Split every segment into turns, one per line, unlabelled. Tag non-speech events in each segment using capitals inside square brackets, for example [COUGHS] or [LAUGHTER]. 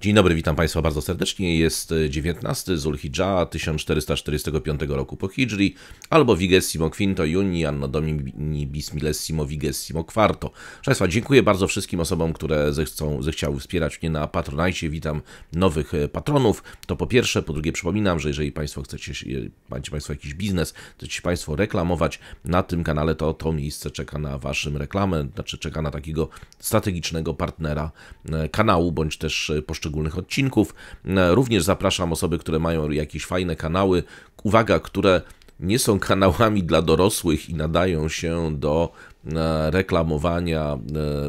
Dzień dobry, witam Państwa bardzo serdecznie. Jest 19 e, Zulhidża 1445 roku po Hijri, albo Vigessimo Quinto Juni Anno Domini Bismillessimo Vigessimo Quarto. Proszę Państwa, dziękuję bardzo wszystkim osobom, które zechcą, zechciały wspierać mnie na Patronajcie. Witam nowych e, patronów. To po pierwsze. Po drugie przypominam, że jeżeli Państwo chcecie, macie Państwo jakiś biznes, chcecie Państwo reklamować na tym kanale, to to miejsce czeka na Waszym reklamę, znaczy czeka na takiego strategicznego partnera e, kanału, bądź też poszczególnych poszczególnych odcinków. E, również zapraszam osoby, które mają jakieś fajne kanały. Uwaga, które nie są [LAUGHS] kanałami dla dorosłych i nadają się do reklamowania e,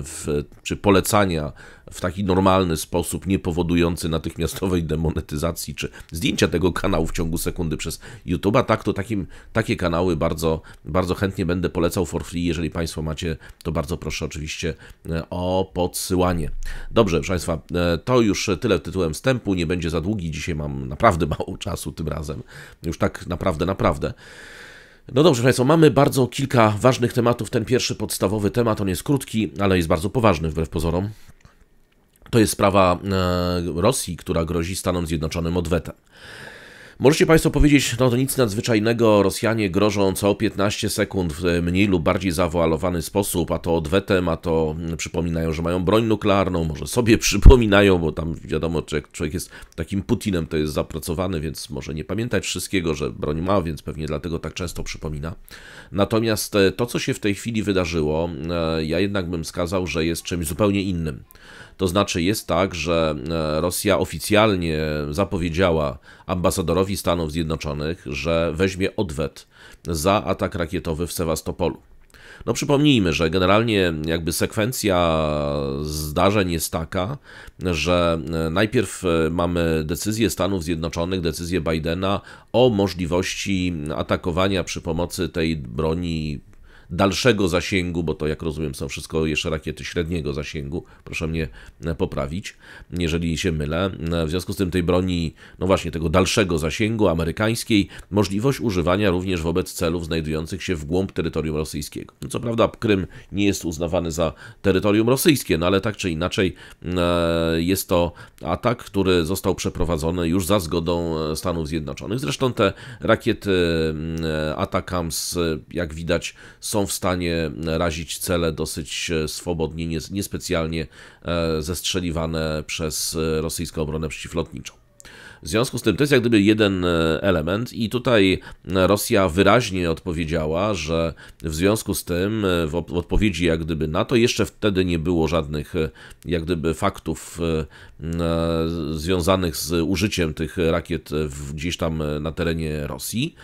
w, czy polecania w taki normalny sposób, nie powodujący natychmiastowej demonetyzacji czy zdjęcia tego kanału w ciągu sekundy przez YouTube'a, tak to takim, takie kanały bardzo, bardzo chętnie będę polecał for free. Jeżeli Państwo macie, to bardzo proszę oczywiście e, o podsyłanie. Dobrze, proszę Państwa, e, to już tyle tytułem wstępu. Nie będzie za długi. Dzisiaj mam naprawdę [LAUGHS] mało czasu tym razem. Już tak naprawdę, naprawdę. No dobrze, Państwo, mamy bardzo kilka ważnych tematów. Ten pierwszy podstawowy temat, on jest krótki, ale jest bardzo poważny wbrew pozorom. To jest sprawa e, Rosji, która grozi Stanom Zjednoczonym odwetem. Możecie Państwo powiedzieć, no to nic nadzwyczajnego, Rosjanie grożą co 15 sekund w mniej lub bardziej zawoalowany sposób, a to odwetem, a to mm, przypominają, że mają broń nuklearną, może sobie [LAUGHS] przypominają, bo tam wiadomo, człowiek, człowiek jest takim Putinem, to jest zapracowany, więc może nie pamiętać wszystkiego, że broń ma, więc pewnie dlatego tak często przypomina. Natomiast e, to, co się w tej chwili wydarzyło, e, ja jednak bym wskazał, że jest czymś zupełnie innym. To znaczy jest tak, że e, Rosja oficjalnie zapowiedziała ambasadorowi Stanów Zjednoczonych, że weźmie odwet za atak rakietowy w Sewastopolu. No przypomnijmy, że generalnie jakby sekwencja zdarzeń jest taka, że e, najpierw e, mamy decyzję Stanów Zjednoczonych, decyzję Bidena o możliwości atakowania przy pomocy tej broni dalszego zasięgu, bo to jak rozumiem są wszystko jeszcze rakiety średniego zasięgu, proszę mnie e, poprawić, jeżeli się mylę. E, w związku z tym tej broni, no właśnie tego dalszego zasięgu amerykańskiej, możliwość używania również wobec celów znajdujących się w głąb terytorium rosyjskiego. No, co prawda Krym nie jest uznawany za terytorium rosyjskie, no ale tak czy inaczej e, jest to atak, który został przeprowadzony już za zgodą Stanów Zjednoczonych. Zresztą te rakiety mm, Atakams, jak widać, są są w stanie razić cele dosyć e, swobodnie, niespecjalnie e, zestrzeliwane przez e, rosyjską obronę przeciwlotniczą. W związku z tym to jest jak gdyby jeden e, element i tutaj Rosja wyraźnie odpowiedziała, że w związku z tym e, w odpowiedzi jak gdyby na to jeszcze wtedy nie było żadnych e, jak gdyby faktów związanych z użyciem tych rakiet gdzieś tam na terenie Rosji.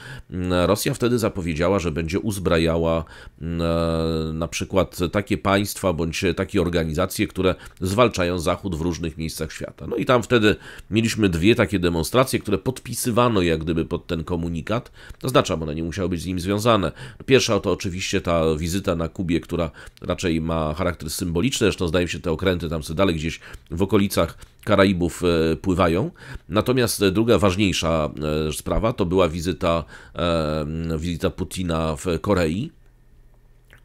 Rosja wtedy zapowiedziała, że będzie uzbrajała na przykład takie państwa bądź takie organizacje, które zwalczają Zachód w różnych miejscach świata. No i tam wtedy mieliśmy dwie takie demonstracje, które podpisywano jak gdyby pod ten komunikat, to znaczy, one nie musiały być z nim związane. No, pierwsza to oczywiście ta wizyta na Kubie, która raczej ma charakter symboliczny, zresztą zdaje mi się te okręty tam sobie dalej gdzieś w okolicach Karaibów e, pływają. Natomiast druga ważniejsza e, sprawa to była wizyta, e, wizyta Putina w Korei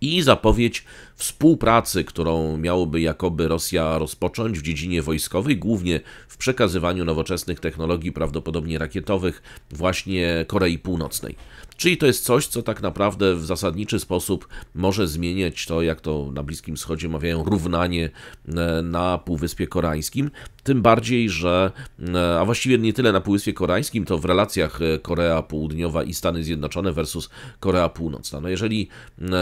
i zapowiedź współpracy, którą miałoby jakoby Rosja rozpocząć w dziedzinie wojskowej, głównie w przekazywaniu nowoczesnych technologii, prawdopodobnie rakietowych, właśnie Korei Północnej. Czyli to jest coś, co tak naprawdę w zasadniczy sposób może zmieniać to, jak to na Bliskim Wschodzie mawiają, równanie e, na Półwyspie Koreańskim. Tym bardziej, że, e, a właściwie nie tyle na Półwyspie Koreańskim, to w relacjach e, Korea Południowa i Stany Zjednoczone versus Korea Północna. No jeżeli,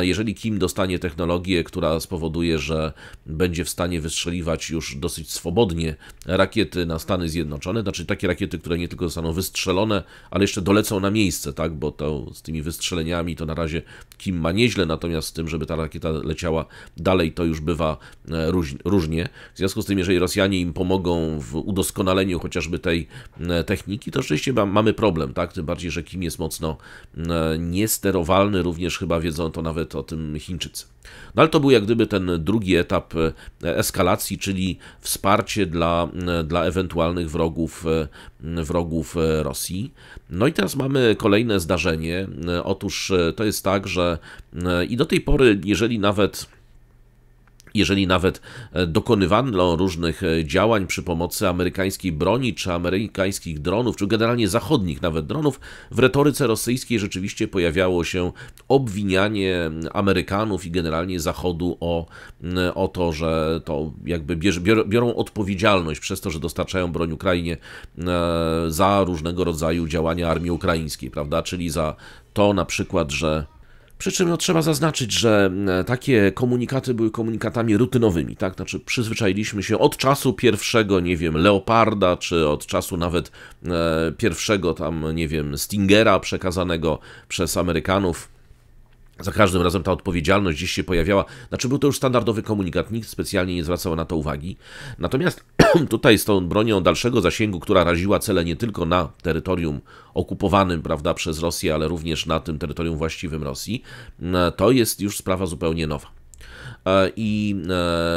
jeżeli Kim dostanie technologię, która spowoduje, że będzie w stanie wystrzeliwać już dosyć swobodnie rakiety na Stany Zjednoczone, znaczy takie rakiety, które nie tylko zostaną wystrzelone, ale jeszcze dolecą na miejsce, tak, bo to z tymi wystrzeleniami to na razie Kim ma nieźle, natomiast z tym, żeby ta rakieta leciała dalej, to już bywa e, różnie. W związku z tym, jeżeli Rosjanie im pomogą w udoskonaleniu chociażby tej e, techniki, to rzeczywiście mamy problem, tak? Tym bardziej, że Kim jest mocno e, niesterowalny, również chyba wiedzą to nawet o tym Chińczycy. No ale to był jak gdyby ten drugi etap eskalacji, czyli wsparcie dla, dla ewentualnych wrogów wrogów e, Rosji. No i teraz mamy kolejne zdarzenie. E, otóż e, to jest tak, że i do tej pory, jeżeli nawet jeżeli nawet e, dokonywano różnych e, działań przy pomocy amerykańskiej broni, czy amerykańskich dronów, czy generalnie zachodnich nawet dronów, w retoryce rosyjskiej rzeczywiście pojawiało się obwinianie Amerykanów i generalnie Zachodu o, o to, że to jakby biorą odpowiedzialność przez to, że dostarczają broń Ukrainie e, za różnego rodzaju działania armii ukraińskiej, prawda? Czyli za to na przykład, że przy czym no, trzeba zaznaczyć, że takie komunikaty były komunikatami rutynowymi, tak? Znaczy przyzwyczailiśmy się od czasu pierwszego, nie wiem, Leoparda, czy od czasu nawet e, pierwszego tam, nie wiem, Stingera przekazanego przez Amerykanów za każdym razem ta odpowiedzialność gdzieś się pojawiała. Znaczy, był to już standardowy komunikat, nikt specjalnie nie zwracał na to uwagi. Natomiast [CLEARS THROAT] tutaj z tą bronią dalszego zasięgu, która raziła cele nie tylko na terytorium okupowanym prawda, przez Rosję, ale również na tym terytorium właściwym Rosji, to jest już sprawa zupełnie nowa. E, i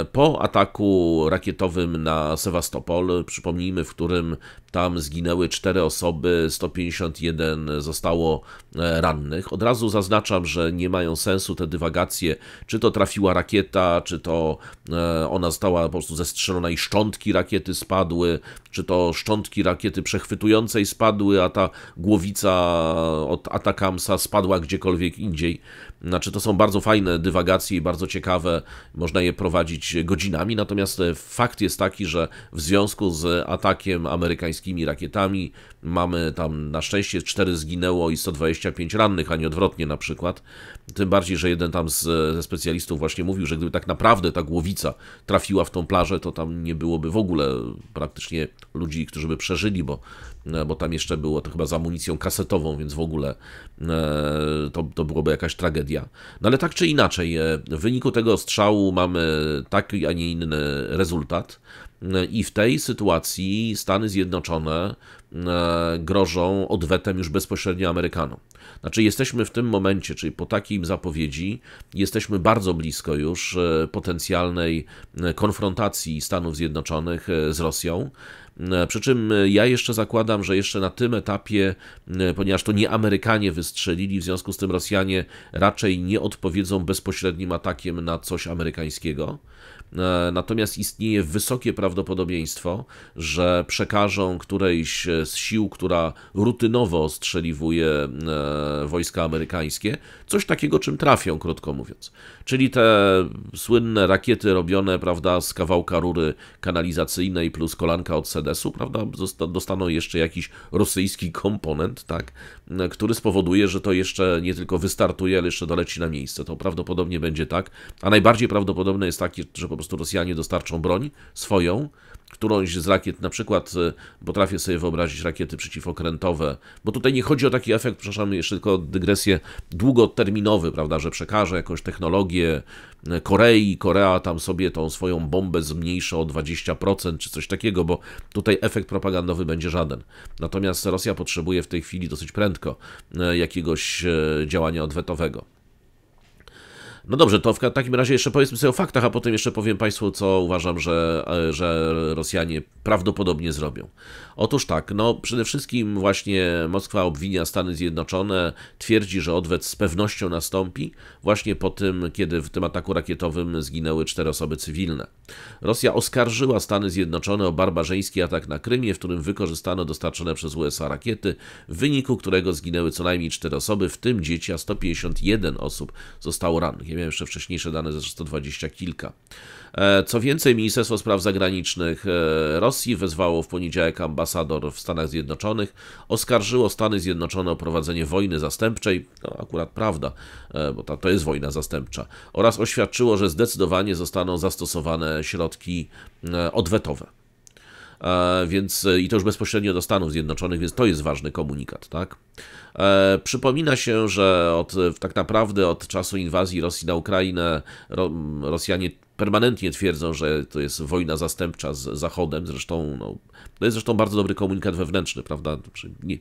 e, po ataku rakietowym na Sewastopol, przypomnijmy, w którym tam zginęły 4 osoby, 151 zostało e, rannych. Od razu zaznaczam, że nie mają sensu te dywagacje, czy to trafiła rakieta, czy to ona została po prostu zestrzelona i szczątki rakiety spadły, czy to szczątki rakiety przechwytującej spadły, a ta głowica od Atakamsa spadła gdziekolwiek indziej. Znaczy, to są bardzo fajne dywagacje bardzo ciekawe, można je prowadzić godzinami, natomiast e, fakt jest taki, że w związku z atakiem amerykańskimi rakietami mamy tam na szczęście 4 zginęło i 125 rannych, a nie odwrotnie na przykład. Tym bardziej, że jeden tam z, ze specjalistów właśnie mówił, że gdyby tak naprawdę ta głowica trafiła w tą plażę, to tam nie byłoby w ogóle praktycznie ludzi, którzy by przeżyli, bo E, bo tam jeszcze było to chyba za amunicją kasetową, więc w ogóle e, to, to byłoby jakaś tragedia. No ale tak czy inaczej, e, w wyniku tego strzału mamy taki, a nie inny rezultat. I w tej sytuacji Stany Zjednoczone grożą odwetem już bezpośrednio Amerykanom. Znaczy, jesteśmy w tym momencie, czyli po takiej zapowiedzi, jesteśmy bardzo blisko już potencjalnej konfrontacji Stanów Zjednoczonych z Rosją. E, przy czym e, ja jeszcze zakładam, że jeszcze na tym etapie, e, ponieważ to nie Amerykanie wystrzelili, w związku z tym Rosjanie raczej nie odpowiedzą bezpośrednim atakiem na coś amerykańskiego. Natomiast istnieje wysokie prawdopodobieństwo, że przekażą którejś z sił, która rutynowo ostrzeliwuje wojska amerykańskie, coś takiego, czym trafią, krótko mówiąc czyli te słynne rakiety robione, prawda, z kawałka rury kanalizacyjnej plus kolanka od sedesu, prawda, dostaną jeszcze jakiś rosyjski komponent, tak, który spowoduje, że to jeszcze nie tylko wystartuje, ale jeszcze doleci na miejsce. To prawdopodobnie będzie tak, a najbardziej prawdopodobne jest takie, że po prostu Rosjanie dostarczą broń swoją, którąś z rakiet, na przykład e, potrafię sobie wyobrazić rakiety przeciwokrętowe, bo tutaj nie chodzi o taki efekt, przepraszam, jeszcze tylko dygresję, długoterminowy, prawda, że przekaże jakąś technologię e, Korei, Korea tam sobie tą swoją bombę zmniejsza o 20% czy coś takiego, bo tutaj efekt propagandowy będzie żaden. Natomiast Rosja potrzebuje w tej chwili dosyć prędko e, jakiegoś działania odwetowego. No dobrze, to w takim razie jeszcze powiedzmy sobie o faktach, a potem jeszcze powiem Państwu, co uważam, że, e, że Rosjanie prawdopodobnie zrobią. Otóż tak, no przede wszystkim właśnie Moskwa obwinia Stany Zjednoczone, twierdzi, że odwet z pewnością nastąpi właśnie po tym, kiedy w tym ataku rakietowym zginęły cztery osoby cywilne. Rosja oskarżyła Stany Zjednoczone o barbarzyński atak na Krymie, w którym wykorzystano dostarczone przez USA rakiety, w wyniku którego zginęły co najmniej cztery osoby, w tym dzieci, a 151 osób zostało rannych. Ja miałem jeszcze wcześniejsze dane, ze 120 kilka. E, co więcej, Ministerstwo Spraw Zagranicznych e, Rosji wezwało w poniedziałek ambasadę ambasador w Stanach Zjednoczonych, oskarżyło Stany Zjednoczone o prowadzenie wojny zastępczej, no akurat prawda, e, bo to jest wojna zastępcza, oraz oświadczyło, że zdecydowanie zostaną zastosowane środki e, odwetowe e, więc i to już bezpośrednio do Stanów Zjednoczonych, więc to jest ważny komunikat, tak? E, przypomina się, że od, tak naprawdę od czasu inwazji Rosji na Ukrainę Ro, Rosjanie permanentnie twierdzą, że to jest wojna zastępcza z Zachodem. Zresztą no, to jest zresztą bardzo dobry komunikat wewnętrzny, prawda? Znaczy, nie,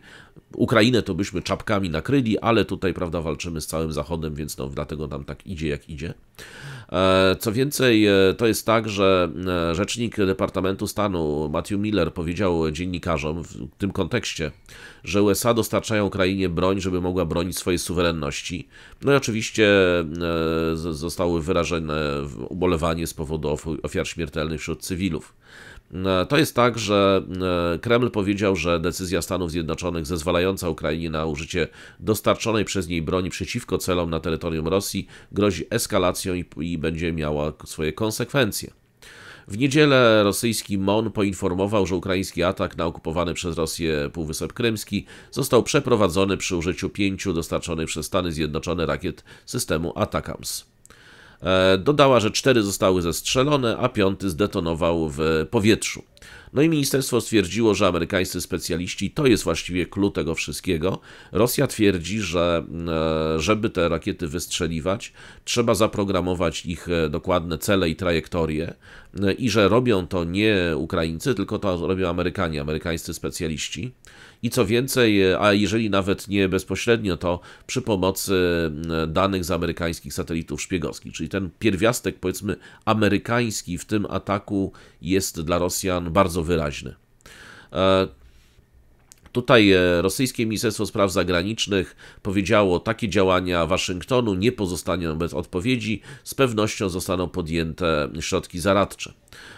Ukrainę to byśmy czapkami nakryli, ale tutaj, prawda, walczymy z całym Zachodem, więc no, dlatego nam tak idzie, jak idzie. E, co więcej, e, to jest tak, że e, rzecznik Departamentu Stanu Matthew Miller powiedział dziennikarzom w tym kontekście, że USA dostarczają Ukrainie broń, żeby mogła bronić swojej suwerenności. No i oczywiście e, zostały wyrażone ubolewanie z powodu ofiar śmiertelnych wśród cywilów. E, to jest tak, że e, Kreml powiedział, że decyzja Stanów Zjednoczonych zezwalająca Ukrainie na użycie dostarczonej przez niej broni przeciwko celom na terytorium Rosji grozi eskalacją i, i będzie miała swoje konsekwencje. W niedzielę rosyjski MON poinformował, że ukraiński atak na okupowany przez Rosję Półwysep Krymski został przeprowadzony przy użyciu pięciu dostarczonych przez Stany Zjednoczone rakiet systemu Atacams. E, dodała, że cztery zostały zestrzelone, a piąty zdetonował w powietrzu. No i ministerstwo stwierdziło, że amerykańscy specjaliści to jest właściwie klucz tego wszystkiego. Rosja twierdzi, że e, żeby te rakiety wystrzeliwać, trzeba zaprogramować ich e, dokładne cele i trajektorie e, i że robią to nie Ukraińcy, tylko to robią Amerykanie, amerykańscy specjaliści i co więcej, a jeżeli nawet nie bezpośrednio, to przy pomocy mm, danych z amerykańskich satelitów szpiegowskich. Czyli ten pierwiastek, powiedzmy, amerykański w tym ataku jest dla Rosjan bardzo wyraźny. E, tutaj e, rosyjskie Ministerstwo Spraw Zagranicznych powiedziało, takie działania Waszyngtonu nie pozostaną bez odpowiedzi, z pewnością zostaną podjęte środki zaradcze.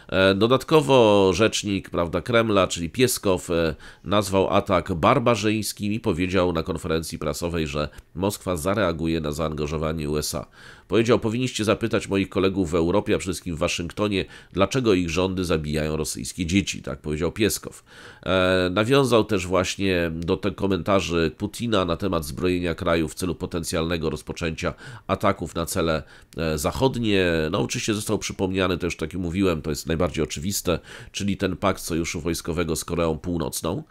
E, dodatkowo rzecznik prawda, Kremla, czyli Pieskow, e, nazwał atak barbarzyńskim i powiedział na konferencji prasowej, że Moskwa zareaguje na zaangażowanie USA. Powiedział, powinniście zapytać moich kolegów w Europie, a przede wszystkim w Waszyngtonie, dlaczego ich rządy zabijają rosyjskie dzieci, tak powiedział Pieskow. E, nawiązał też właśnie do tych komentarzy Putina na temat zbrojenia kraju w celu potencjalnego rozpoczęcia ataków na cele e, zachodnie. No oczywiście został przypomniany, też tak jak mówiłem, to jest najbardziej oczywiste, czyli ten pakt sojuszu wojskowego z Koreą Północną,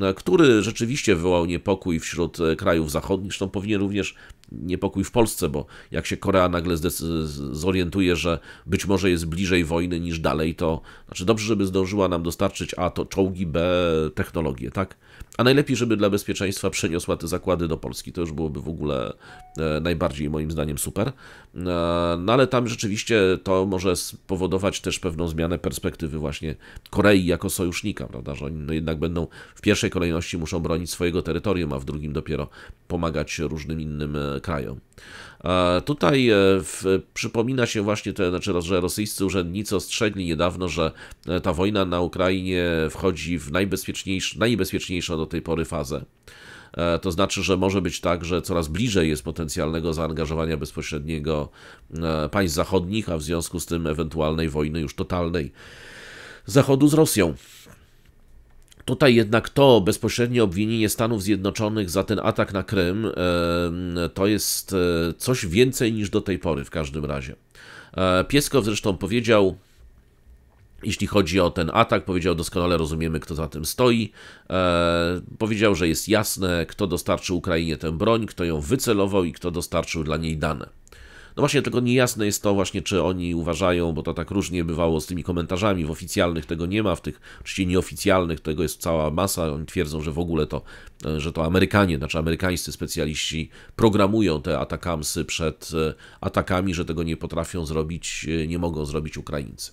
e, który rzeczywiście wywołał niepokój wśród e, krajów zachodnich, zresztą powinien również niepokój w Polsce, bo jak się Korea nagle zorientuje, że być może jest bliżej wojny niż dalej, to znaczy dobrze, żeby zdążyła nam dostarczyć A to czołgi, B technologie, tak? A najlepiej, żeby dla bezpieczeństwa przeniosła te zakłady do Polski. To już byłoby w ogóle e, najbardziej moim zdaniem super. E, no ale tam rzeczywiście to może spowodować też pewną zmianę perspektywy właśnie Korei jako sojusznika, prawda? Że oni no jednak będą w pierwszej kolejności muszą bronić swojego terytorium, a w drugim dopiero pomagać różnym innym e, kraju. Tutaj e, w, przypomina się właśnie, to, znaczy, że rosyjscy urzędnicy ostrzegli niedawno, że e, ta wojna na Ukrainie wchodzi w najbezpieczniejszą do tej pory fazę. E, to znaczy, że może być tak, że coraz bliżej jest potencjalnego zaangażowania bezpośredniego państw zachodnich, a w związku z tym ewentualnej wojny już totalnej Zachodu z Rosją. Tutaj jednak to bezpośrednie obwinienie Stanów Zjednoczonych za ten atak na Krym to jest e, coś więcej niż do tej pory w każdym razie. E, Pieskow zresztą powiedział, jeśli chodzi o ten atak, powiedział doskonale rozumiemy, kto za tym stoi. E, powiedział, że jest jasne, kto dostarczył Ukrainie tę broń, kto ją wycelował i kto dostarczył dla niej dane. No właśnie, tylko niejasne jest to właśnie, czy oni uważają, bo to tak różnie bywało z tymi komentarzami, w oficjalnych tego nie ma, w tych oczywiście nieoficjalnych tego jest cała masa, oni twierdzą, że w ogóle to, e, że to Amerykanie, znaczy amerykańscy specjaliści programują te atakamsy przed e, atakami, że tego nie potrafią zrobić, e, nie mogą zrobić Ukraińcy.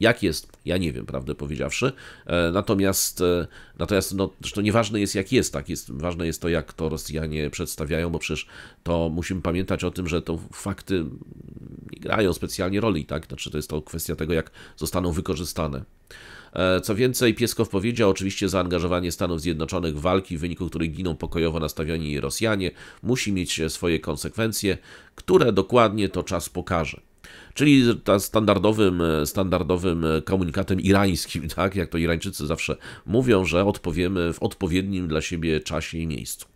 Jak jest, ja nie wiem, prawdę powiedziawszy. E, natomiast, e, natomiast no, zresztą nieważne jest, jak jest, tak jest. Ważne jest to, jak to Rosjanie przedstawiają, bo przecież to musimy pamiętać o tym, że to fakty nie grają specjalnie roli, tak? Znaczy, to jest to kwestia tego, jak zostaną wykorzystane. E, co więcej, Pieskow powiedział oczywiście zaangażowanie Stanów Zjednoczonych w walki, w wyniku których giną pokojowo nastawieni Rosjanie, musi mieć swoje konsekwencje, które dokładnie to czas pokaże. Czyli ta standardowym, e, standardowym e, komunikatem irańskim, [LAUGHS] tak jak to Irańczycy zawsze mówią, że odpowiemy w odpowiednim dla siebie czasie i miejscu.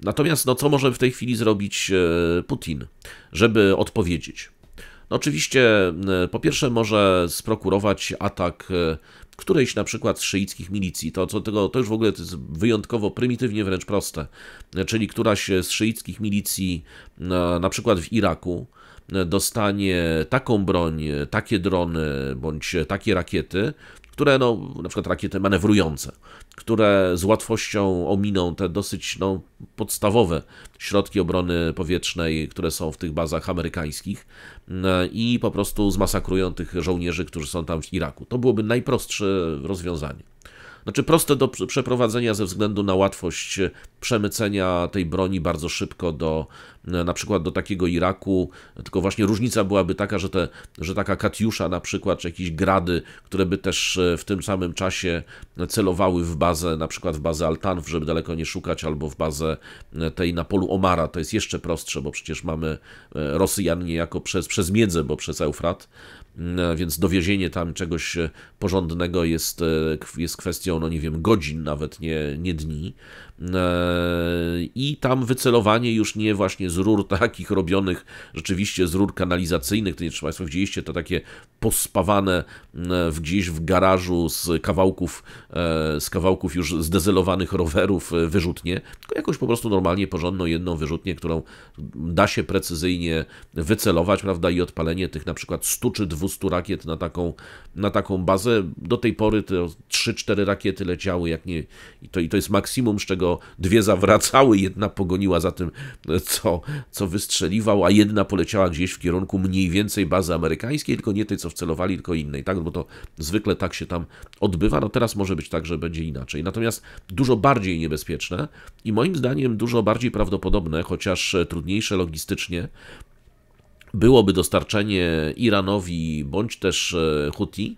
Natomiast no, co może w tej chwili zrobić e, Putin, żeby odpowiedzieć? No oczywiście, po pierwsze, może sprokurować atak którejś na przykład z szyickich milicji. To, co tego, to już w ogóle to jest wyjątkowo prymitywnie wręcz proste. Czyli któraś z szyickich milicji, na przykład w Iraku, dostanie taką broń, takie drony bądź takie rakiety, które, no, na przykład rakiety manewrujące, które z łatwością ominą te dosyć no, podstawowe środki obrony powietrznej, które są w tych bazach amerykańskich no, i po prostu zmasakrują tych żołnierzy, którzy są tam w Iraku. To byłoby najprostsze rozwiązanie. Znaczy proste do przeprowadzenia ze względu na łatwość e, przemycenia tej broni bardzo szybko do e, na przykład do takiego Iraku, tylko właśnie różnica byłaby taka, że, te, że taka Katiusza na przykład, czy jakieś grady, które by też e, w tym samym czasie celowały w bazę, na przykład w bazę Altanów, żeby daleko nie szukać, albo w bazę tej na polu Omara, to jest jeszcze prostsze, bo przecież mamy Rosjan niejako przez, przez miedzę, bo przez Eufrat, no, więc dowiezienie tam czegoś e, porządnego jest, e, jest kwestią, no nie wiem, godzin, nawet nie, nie dni, E, i tam wycelowanie już nie właśnie z rur [LAUGHS] takich robionych, rzeczywiście z rur kanalizacyjnych, to nie jest czy Państwo widzieliście, to takie pospawane e, gdzieś w garażu z kawałków, e, z kawałków już zdezelowanych rowerów wyrzutnie, tylko jakoś po prostu normalnie, porządną jedną wyrzutnię, którą da się precyzyjnie wycelować, prawda, i odpalenie tych na przykład 100 czy 200 rakiet na taką, na taką bazę. Do tej pory te 3-4 rakiety leciały, jak nie, i to, i to jest maksimum, z czego którego dwie zawracały, jedna pogoniła za tym, co, co wystrzeliwał, a jedna poleciała gdzieś w kierunku mniej więcej bazy amerykańskiej, tylko nie tej, co wcelowali, tylko innej, tak? Bo to zwykle tak się tam odbywa. No teraz może być tak, że będzie inaczej. Natomiast dużo bardziej niebezpieczne i moim zdaniem dużo bardziej prawdopodobne, chociaż e, trudniejsze logistycznie, byłoby dostarczenie Iranowi bądź też e, Huti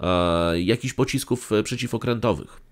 e, jakichś pocisków przeciwokrętowych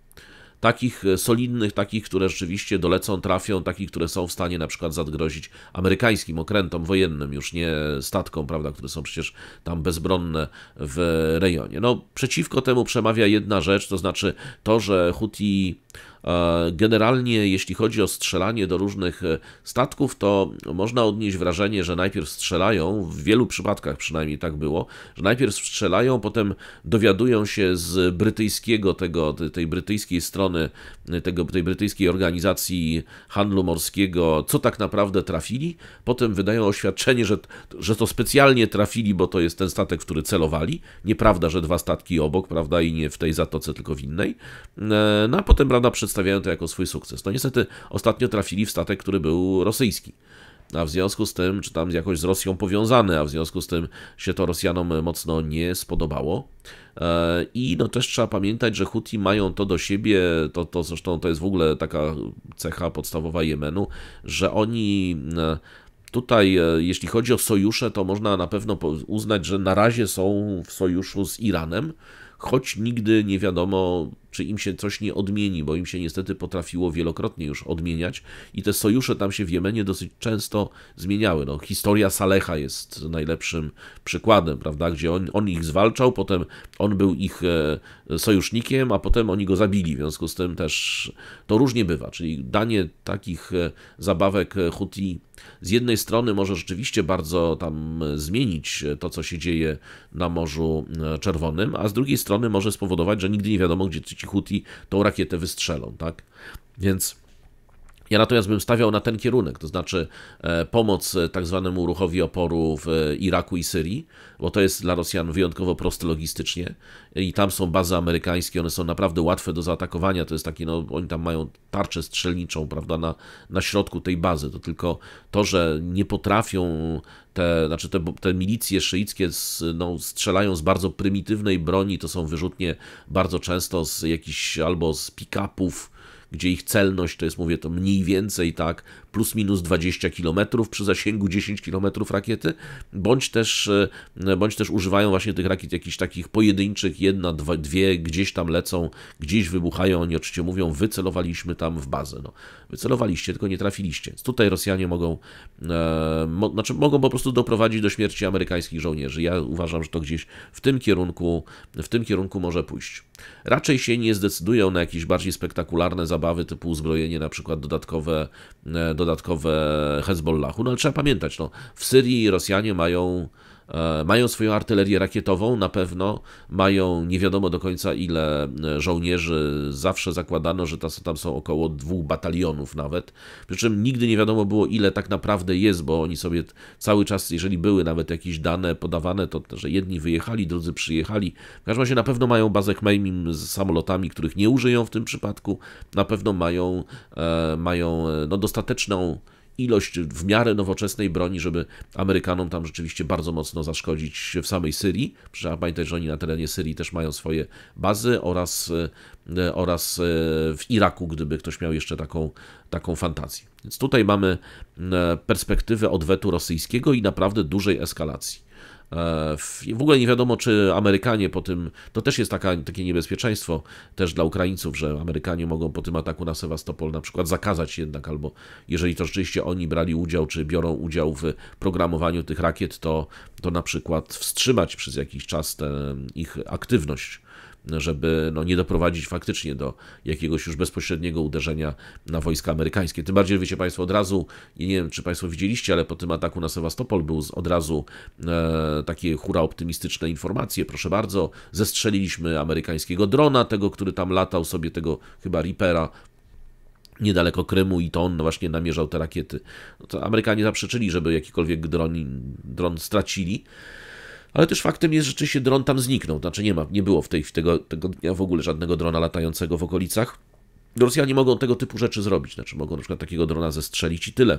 takich e, solidnych, takich, które rzeczywiście dolecą, trafią, takich, które są w stanie na przykład zadgrozić amerykańskim okrętom wojennym, już nie statkom, prawda, które są przecież tam bezbronne w rejonie. No, przeciwko temu przemawia jedna rzecz, to znaczy to, że Houthi E, generalnie, jeśli chodzi o strzelanie do różnych e, statków, to można odnieść wrażenie, że najpierw strzelają, w wielu przypadkach przynajmniej tak było, że najpierw strzelają, potem dowiadują się z brytyjskiego, tego, tej brytyjskiej strony, e, tego, tej brytyjskiej organizacji handlu morskiego, co tak naprawdę trafili, potem wydają oświadczenie, że, że to specjalnie trafili, bo to jest ten statek, który celowali. Nieprawda, że dwa statki obok, prawda, i nie w tej zatoce, tylko w innej. No a potem, prawda, przedstawia przedstawiają to jako swój sukces. No niestety ostatnio trafili w statek, który był rosyjski a w związku z tym, czy tam jakoś z Rosją powiązane, a w związku z tym się to Rosjanom mocno nie spodobało. E, I no też trzeba pamiętać, że Huti mają to do siebie, to, to zresztą to jest w ogóle taka cecha podstawowa Jemenu, że oni e, tutaj, e, jeśli chodzi o sojusze, to można na pewno uznać, że na razie są w sojuszu z Iranem, choć nigdy nie wiadomo, czy im się coś nie odmieni, bo im się niestety potrafiło wielokrotnie już odmieniać i te sojusze tam się w Jemenie dosyć często zmieniały. No, historia Saleha jest najlepszym przykładem, prawda, gdzie on, on ich zwalczał, potem on był ich e, sojusznikiem, a potem oni go zabili, w związku z tym też to różnie bywa, czyli danie takich e, zabawek e, Huti z jednej strony może rzeczywiście bardzo tam zmienić to, co się dzieje na Morzu Czerwonym, a z drugiej strony może spowodować, że nigdy nie wiadomo, gdzie ci Huti tą rakietę wystrzelą, tak? Więc ja natomiast bym stawiał na ten kierunek, to znaczy e, pomoc e, tak zwanemu ruchowi oporu w e, Iraku i Syrii, bo to jest dla Rosjan wyjątkowo proste logistycznie i tam są bazy amerykańskie, one są naprawdę łatwe do zaatakowania, to jest takie, no oni tam mają tarczę strzelniczą, prawda, na, na środku tej bazy, to tylko to, że nie potrafią te, znaczy te, te milicje szyickie z, no, strzelają z bardzo prymitywnej broni, to są wyrzutnie bardzo często z jakichś albo z pick-upów, gdzie ich celność to jest, mówię to mniej więcej tak, plus minus 20 km przy zasięgu 10 km rakiety, bądź też, e, bądź też używają właśnie tych rakiet jakichś takich pojedynczych, jedna, dwa, dwie, gdzieś tam lecą, gdzieś wybuchają, oni oczywiście mówią, wycelowaliśmy tam w bazę. No, wycelowaliście, tylko nie trafiliście. Więc tutaj Rosjanie mogą, e, mo, znaczy mogą po prostu doprowadzić do śmierci amerykańskich żołnierzy. Ja uważam, że to gdzieś w tym kierunku, w tym kierunku może pójść. Raczej się nie zdecydują na jakieś bardziej spektakularne zabawy typu uzbrojenie, na przykład dodatkowe, dodatkowe dodatkowe Hezbollahu, no ale trzeba pamiętać, no, w Syrii Rosjanie mają E, mają swoją artylerię rakietową na pewno, mają nie wiadomo do końca ile e, żołnierzy. Zawsze zakładano, że tam są około dwóch batalionów nawet. Przy czym nigdy nie wiadomo było ile tak naprawdę jest, bo oni sobie cały czas, jeżeli były nawet jakieś dane podawane, to że jedni wyjechali, drudzy przyjechali. W każdym razie na pewno mają bazę Khmeimim z samolotami, których nie użyją w tym przypadku. Na pewno mają, e, mają no, dostateczną ilość w miarę nowoczesnej broni, żeby Amerykanom tam rzeczywiście bardzo mocno zaszkodzić w samej Syrii. Trzeba pamiętać, że oni na terenie Syrii też mają swoje bazy oraz, e, oraz e, w Iraku, gdyby ktoś miał jeszcze taką, taką fantazję. Więc tutaj mamy e, perspektywę odwetu rosyjskiego i naprawdę dużej eskalacji. E, w ogóle nie wiadomo, czy Amerykanie po tym, to też jest taka, takie niebezpieczeństwo też dla Ukraińców, że Amerykanie mogą po tym ataku na Sewastopol na przykład zakazać jednak, albo jeżeli to rzeczywiście oni brali udział, czy biorą udział w programowaniu tych rakiet, to, to na przykład wstrzymać przez jakiś czas tę ich aktywność żeby no, nie doprowadzić faktycznie do jakiegoś już bezpośredniego uderzenia na wojska amerykańskie. Tym bardziej wiecie Państwo od razu, i nie wiem czy Państwo widzieliście, ale po tym ataku na Sewastopol był od razu e, takie hura optymistyczne informacje, proszę bardzo, zestrzeliliśmy amerykańskiego drona, tego, który tam latał sobie, tego chyba Reapera, niedaleko Krymu i to on właśnie namierzał te rakiety. No to Amerykanie zaprzeczyli, żeby jakikolwiek dron, dron stracili ale też faktem jest, że rzeczywiście dron tam zniknął, znaczy nie ma, nie było w tej, tego, tego dnia w ogóle żadnego drona latającego w okolicach. Rosjanie mogą tego typu rzeczy zrobić, znaczy mogą na przykład takiego drona zestrzelić i tyle.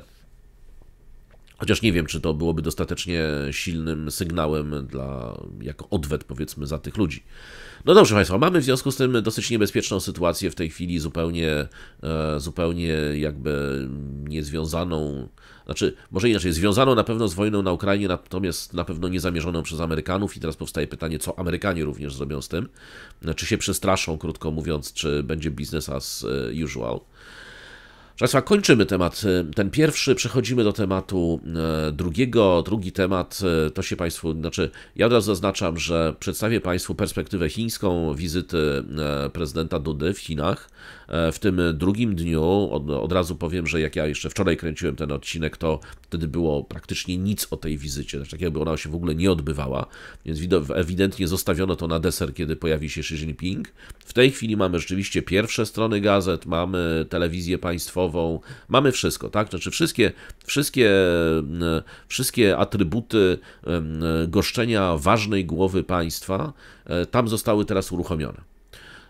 Chociaż nie wiem, czy to byłoby dostatecznie silnym sygnałem dla, jako odwet, powiedzmy, za tych ludzi. No dobrze Państwo, mamy w związku z tym dosyć niebezpieczną sytuację w tej chwili, zupełnie, e, zupełnie jakby niezwiązaną, znaczy może inaczej, związaną na pewno z wojną na Ukrainie, natomiast na pewno niezamierzoną przez Amerykanów i teraz powstaje pytanie, co Amerykanie również zrobią z tym, czy się przestraszą, krótko mówiąc, czy będzie biznes as e, usual. Proszę Państwa, kończymy temat e, ten pierwszy, przechodzimy do tematu e, drugiego. Drugi temat e, to się Państwu, znaczy ja od razu zaznaczam, że przedstawię Państwu perspektywę chińską wizyty prezydenta Dudy w Chinach. W tym drugim dniu, od, od razu powiem, że jak ja jeszcze wczoraj kręciłem ten odcinek, to wtedy było praktycznie nic o tej wizycie, znaczy tak jakby ona się w ogóle nie odbywała, więc ewidentnie zostawiono to na deser, kiedy pojawi się Xi Jinping. W tej chwili mamy rzeczywiście pierwsze strony gazet, mamy telewizję państwową, mamy wszystko, tak? Znaczy wszystkie, wszystkie, mm, wszystkie atrybuty mm, goszczenia ważnej głowy państwa e, tam zostały teraz uruchomione.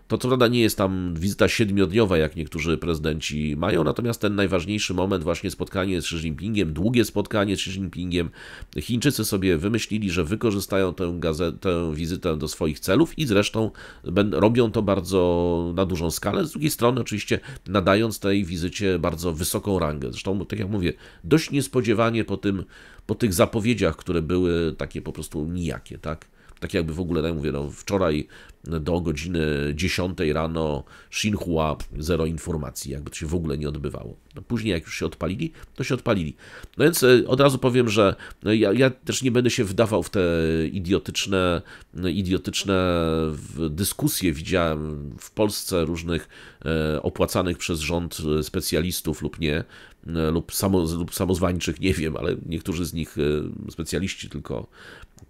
To co prawda nie jest tam wizyta siedmiodniowa, jak niektórzy prezydenci mają, natomiast ten najważniejszy moment, właśnie spotkanie z Xi Jinpingiem, długie spotkanie z Xi Jinpingiem, Chińczycy sobie wymyślili, że wykorzystają tę, gazetę, tę wizytę do swoich celów i zresztą robią to bardzo na dużą skalę. Z drugiej strony oczywiście nadając tej wizycie bardzo wysoką rangę. Zresztą, tak jak mówię, dość niespodziewanie po, tym, po tych zapowiedziach, które były takie po prostu nijakie, tak? tak jakby w ogóle, tak mówię, no, wczoraj do godziny 10 rano Xinhua zero informacji, jakby to się w ogóle nie odbywało. No, później jak już się odpalili, to się odpalili. No więc e, od razu powiem, że no, ja, ja też nie będę się wdawał w te idiotyczne, idiotyczne dyskusje. Widziałem w Polsce różnych e, opłacanych przez rząd e, specjalistów lub nie, lub, samo, lub samozwańczych, nie wiem, ale niektórzy z nich specjaliści tylko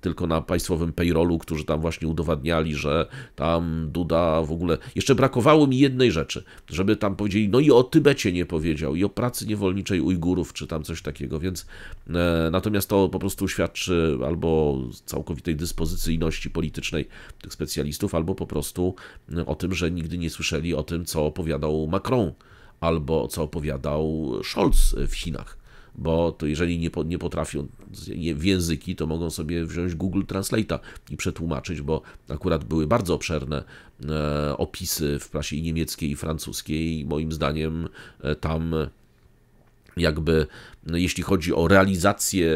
tylko na państwowym payrollu, którzy tam właśnie udowadniali, że tam Duda w ogóle... Jeszcze brakowało mi jednej rzeczy, żeby tam powiedzieli, no i o Tybecie nie powiedział, i o pracy niewolniczej Ujgurów, czy tam coś takiego, więc e, natomiast to po prostu świadczy albo całkowitej dyspozycyjności politycznej tych specjalistów, albo po prostu e, o tym, że nigdy nie słyszeli o tym, co opowiadał Macron albo co opowiadał Scholz w Chinach bo to jeżeli nie, nie potrafią w języki, to mogą sobie wziąć Google Translate'a i przetłumaczyć, bo akurat były bardzo obszerne e, opisy w prasie i niemieckiej i francuskiej i moim zdaniem e, tam jakby no, jeśli chodzi o realizację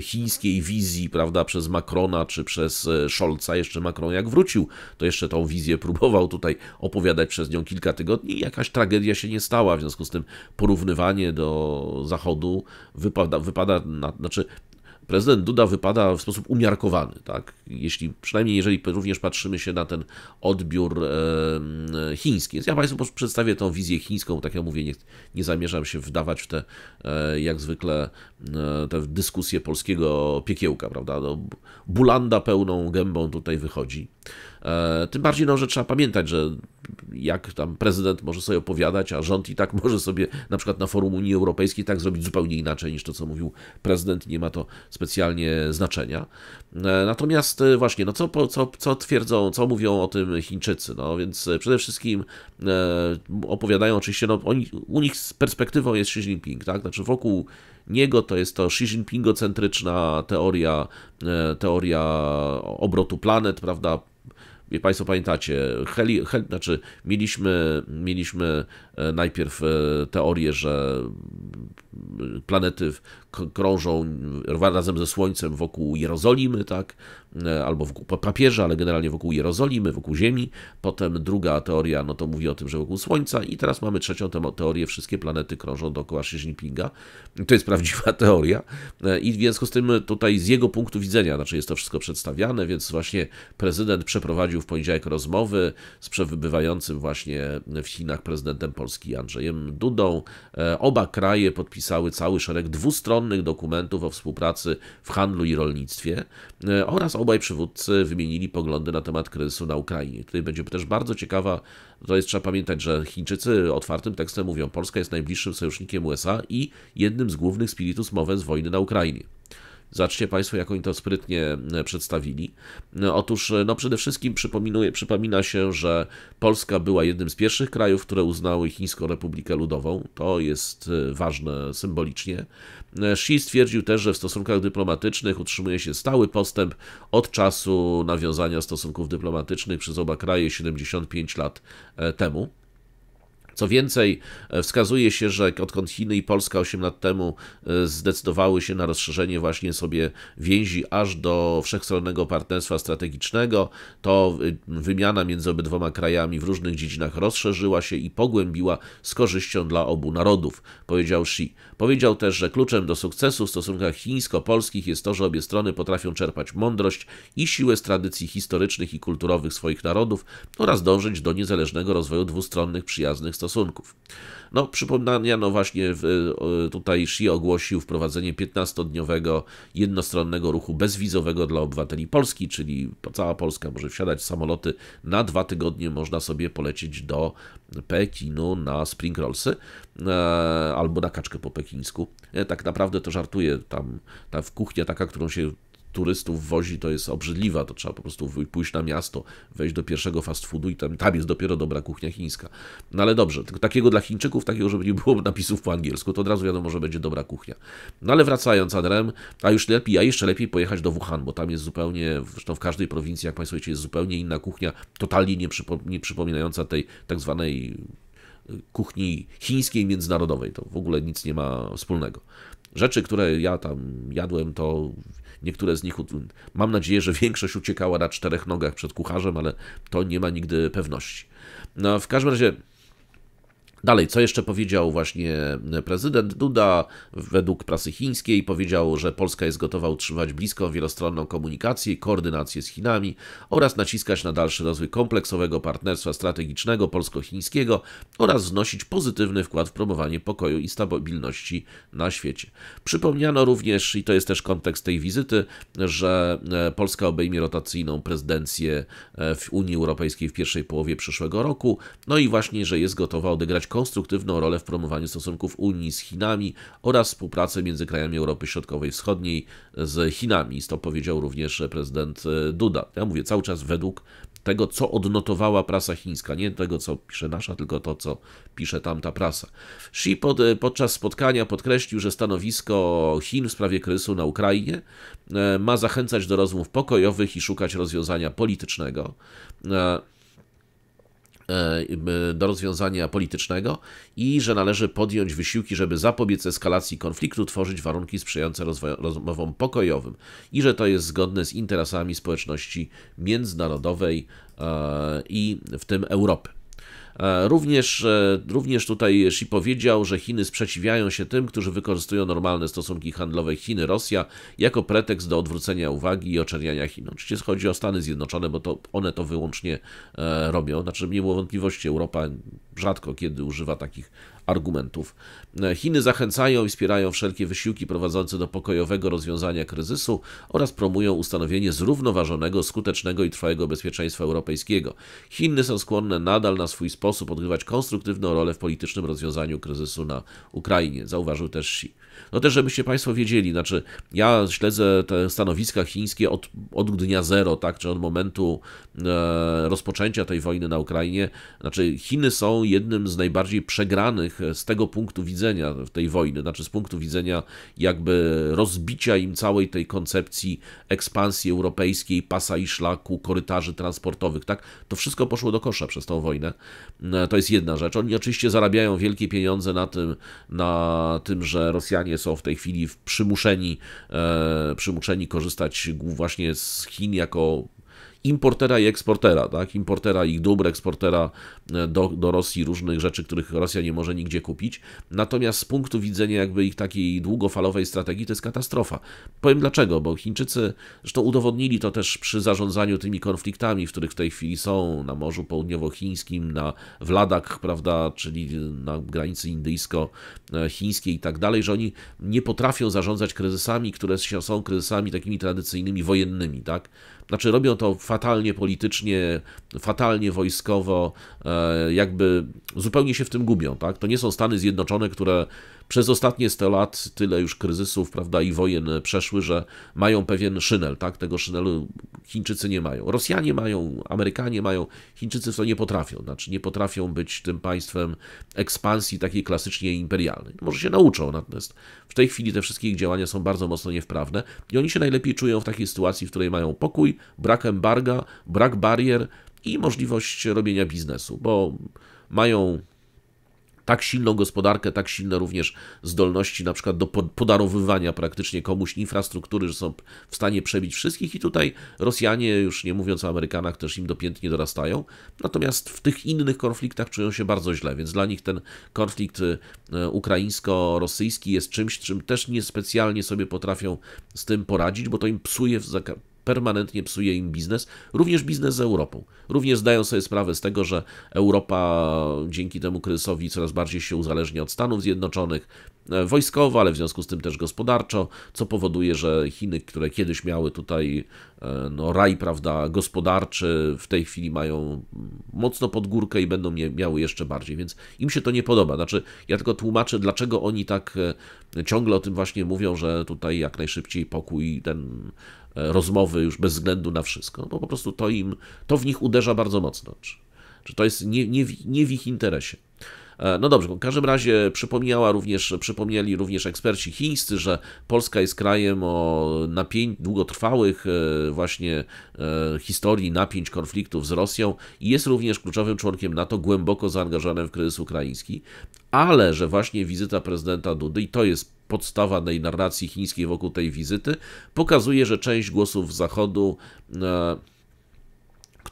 chińskiej wizji, prawda, przez Macrona czy przez e, Scholza, jeszcze Macron jak wrócił, to jeszcze tą wizję próbował tutaj opowiadać przez nią kilka tygodni i jakaś tragedia się nie stała, w związku z tym porównywanie do Zachodu wypada, wypada na, znaczy prezydent Duda wypada w sposób umiarkowany, tak? Jeśli, przynajmniej jeżeli również patrzymy się na ten odbiór e, chiński. ja Państwu przedstawię tą wizję chińską, tak jak mówię, nie, nie zamierzam się wdawać w te, e, jak zwykle, e, te dyskusje polskiego piekiełka, prawda? No, bulanda pełną gębą tutaj wychodzi. E, tym bardziej, no, że trzeba pamiętać, że jak tam prezydent może sobie opowiadać, a rząd i tak [LAUGHS] może sobie na przykład na forum Unii Europejskiej tak zrobić zupełnie inaczej niż to, co mówił prezydent, nie ma to specjalnie znaczenia. E, natomiast e, właśnie, no co, co, co twierdzą, co mówią o tym Chińczycy? No więc przede wszystkim opowiadają oczywiście, no oni, u nich perspektywą jest Xi Jinping, tak? Znaczy wokół niego to jest to Xi Jinpingocentryczna teoria, teoria obrotu planet, prawda? Państwo pamiętacie, heli, heli, znaczy mieliśmy, mieliśmy e, najpierw e, teorię, że planety, krążą razem ze Słońcem wokół Jerozolimy, tak, e, albo wokół papieża, ale generalnie wokół Jerozolimy, wokół Ziemi. Potem druga teoria, no to mówi o tym, że wokół Słońca. I teraz mamy trzecią teorię, wszystkie planety krążą dookoła Xi Jinpinga. To jest prawdziwa [LAUGHS] teoria. E, I w związku z tym tutaj z jego punktu widzenia, znaczy jest to wszystko przedstawiane, więc właśnie prezydent przeprowadził w poniedziałek rozmowy z przebywającym właśnie w Chinach prezydentem Polski Andrzejem Dudą. E, oba kraje podpisały cały szereg dwustronnych dokumentów o współpracy w handlu i rolnictwie e, oraz obaj przywódcy wymienili poglądy na temat kryzysu na Ukrainie. Tutaj będzie też bardzo ciekawa, to jest trzeba pamiętać, że Chińczycy otwartym tekstem mówią, Polska jest najbliższym sojusznikiem USA i jednym z głównych spiritus mowę z wojny na Ukrainie. Zobaczcie Państwo, jak oni to sprytnie e, przedstawili. E, otóż, e, no przede wszystkim przypomina się, że Polska była jednym z pierwszych krajów, które uznały Chińską Republikę Ludową. To jest ważne symbolicznie. Xi stwierdził też, że w stosunkach dyplomatycznych utrzymuje się stały postęp od czasu nawiązania stosunków dyplomatycznych przez oba kraje 75 lat temu. Co więcej, e, wskazuje się, że odkąd Chiny i Polska 8 lat temu e, zdecydowały się na rozszerzenie właśnie sobie więzi aż do wszechstronnego partnerstwa strategicznego, to e, wymiana między obydwoma krajami w różnych dziedzinach rozszerzyła się i pogłębiła z korzyścią dla obu narodów, powiedział Xi. Powiedział też, że kluczem do sukcesu w stosunkach chińsko-polskich jest to, że obie strony potrafią czerpać mądrość i siłę z tradycji historycznych i kulturowych swoich narodów oraz dążyć do niezależnego rozwoju dwustronnych, przyjaznych stosunków stosunków. No, przypomniano no właśnie, w, e, tutaj Xi ogłosił wprowadzenie 15-dniowego jednostronnego ruchu bezwizowego dla obywateli Polski, czyli cała Polska może wsiadać w samoloty. Na dwa tygodnie można sobie polecieć do Pekinu na spring rollsy e, albo na kaczkę po pekińsku. E, tak naprawdę to żartuję, tam ta kuchnia taka, którą się turystów wozi, to jest obrzydliwa, to trzeba po prostu pójść na miasto, wejść do pierwszego fast foodu i tam, tam jest dopiero dobra kuchnia chińska. No ale dobrze, tylko takiego dla Chińczyków, takiego, żeby nie było [LAUGHS] napisów po angielsku, to od razu wiadomo, że będzie dobra kuchnia. No ale wracając Adrem, a już lepiej, a jeszcze lepiej pojechać do Wuhan, bo tam jest zupełnie, zresztą w każdej prowincji, jak Państwo wiecie, jest zupełnie inna kuchnia, totalnie nie, przypo, nie przypominająca tej tak zwanej y, kuchni chińskiej międzynarodowej. To w ogóle nic nie ma wspólnego. Rzeczy, które ja tam jadłem, to niektóre z nich, mam nadzieję, że większość uciekała na czterech nogach przed kucharzem, ale to nie ma nigdy pewności. No, w każdym razie Dalej, co jeszcze powiedział właśnie prezydent Duda? Według prasy chińskiej powiedział, że Polska jest gotowa utrzymywać bliską, wielostronną komunikację i koordynację z Chinami oraz naciskać na dalszy rozwój kompleksowego partnerstwa strategicznego polsko-chińskiego oraz wnosić pozytywny wkład w promowanie pokoju i stabilności na świecie. Przypomniano również, i to jest też kontekst tej wizyty, że e, Polska obejmie rotacyjną prezydencję e, w Unii Europejskiej w pierwszej połowie przyszłego roku, no i właśnie, że jest gotowa odegrać konstruktywną rolę w promowaniu stosunków Unii z Chinami oraz współpracy między krajami Europy Środkowej i Wschodniej z Chinami. To powiedział również prezydent e, Duda. Ja mówię cały czas według tego, co odnotowała prasa chińska, nie tego, co pisze nasza, tylko to, co pisze tamta prasa. Xi pod, e, podczas spotkania podkreślił, że stanowisko Chin w sprawie kryzysu na Ukrainie e, ma zachęcać do rozmów pokojowych i szukać rozwiązania politycznego. E, e, do rozwiązania politycznego i że należy podjąć wysiłki, żeby zapobiec eskalacji konfliktu, tworzyć warunki sprzyjające rozmowom pokojowym i że to jest zgodne z interesami społeczności międzynarodowej e, i w tym Europy. E, również, e, również tutaj Xi powiedział, że Chiny sprzeciwiają się tym, którzy wykorzystują normalne stosunki handlowe Chiny-Rosja jako pretekst do odwrócenia uwagi i oczerniania Chin. Oczywiście chodzi o Stany Zjednoczone, bo to one to wyłącznie e, robią. Znaczy, nie było wątpliwości, Europa rzadko kiedy używa takich argumentów. E, Chiny zachęcają i wspierają wszelkie wysiłki prowadzące do pokojowego rozwiązania kryzysu oraz promują ustanowienie zrównoważonego, skutecznego i trwałego bezpieczeństwa europejskiego. Chiny są skłonne nadal na swój sposób odgrywać konstruktywną rolę w politycznym rozwiązaniu kryzysu na Ukrainie, zauważył też Xi. No też, żebyście Państwo wiedzieli, znaczy ja śledzę te stanowiska chińskie od, od dnia zero, tak, czy od momentu e, rozpoczęcia tej wojny na Ukrainie. Znaczy Chiny są jednym z najbardziej przegranych e, z tego punktu widzenia tej wojny, znaczy z punktu widzenia jakby rozbicia im całej tej koncepcji ekspansji europejskiej, pasa i szlaku, korytarzy transportowych, tak? To wszystko poszło do kosza przez tą wojnę. E, to jest jedna rzecz. Oni oczywiście zarabiają wielkie pieniądze na tym, na tym że Rosjanie Amerykanie są w tej chwili przymuszeni, e, przymuszeni korzystać właśnie z Chin jako importera i eksportera, tak? Importera ich dóbr, eksportera e, do, do Rosji różnych rzeczy, których Rosja nie może nigdzie kupić. Natomiast z punktu widzenia jakby ich takiej długofalowej strategii to jest katastrofa. Powiem dlaczego, bo Chińczycy zresztą udowodnili to też przy zarządzaniu tymi konfliktami, w których w tej chwili są na Morzu Południowochińskim, na Wladach, prawda, czyli na granicy indyjsko-chińskiej i tak dalej, że oni nie potrafią zarządzać kryzysami, które są kryzysami takimi tradycyjnymi, wojennymi, tak? Znaczy robią to fatalnie politycznie, fatalnie wojskowo, e, jakby zupełnie się w tym gubią. Tak? To nie są Stany Zjednoczone, które przez ostatnie 100 lat tyle już kryzysów prawda, i wojen przeszły, że mają pewien szynel. Tak? Tego szynelu Chińczycy nie mają. Rosjanie mają, Amerykanie mają, Chińczycy w to nie potrafią. Znaczy nie potrafią być tym państwem ekspansji takiej klasycznie imperialnej. No, może się nauczą, natomiast w tej chwili te wszystkie ich działania są bardzo mocno niewprawne i oni się najlepiej czują w takiej sytuacji, w której mają pokój, brak embarga, brak barier i możliwość robienia biznesu, bo mają tak silną gospodarkę, tak silne również zdolności na przykład do podarowywania praktycznie komuś infrastruktury, że są w stanie przebić wszystkich i tutaj Rosjanie, już nie mówiąc o Amerykanach, też im dopiętnie dorastają. Natomiast w tych innych konfliktach czują się bardzo źle, więc dla nich ten konflikt y, ukraińsko-rosyjski jest czymś, czym też niespecjalnie sobie potrafią z tym poradzić, bo to im psuje w zakresie permanentnie psuje im biznes, również biznes z Europą. Również zdają sobie sprawę z tego, że Europa dzięki temu kryzysowi coraz bardziej się uzależnia od Stanów Zjednoczonych, e, wojskowo, ale w związku z tym też gospodarczo, co powoduje, że Chiny, które kiedyś miały tutaj e, no, raj prawda, gospodarczy, w tej chwili mają mocno pod górkę i będą miały jeszcze bardziej, więc im się to nie podoba. Znaczy, ja tylko tłumaczę, dlaczego oni tak e, ciągle o tym właśnie mówią, że tutaj jak najszybciej pokój ten rozmowy już bez względu na wszystko, bo no, po prostu to im, to w nich uderza bardzo mocno. Czy, to jest nie, nie, nie w ich interesie. E, no dobrze, w każdym razie przypomniała również, przypomnieli również eksperci chińscy, że Polska jest krajem o napięć, długotrwałych e, właśnie e, historii napięć, konfliktów z Rosją i jest również kluczowym członkiem NATO, głęboko zaangażowanym w kryzys ukraiński, ale że właśnie wizyta prezydenta Dudy, i to jest podstawa tej narracji chińskiej wokół tej wizyty, pokazuje, że część głosów Zachodu e,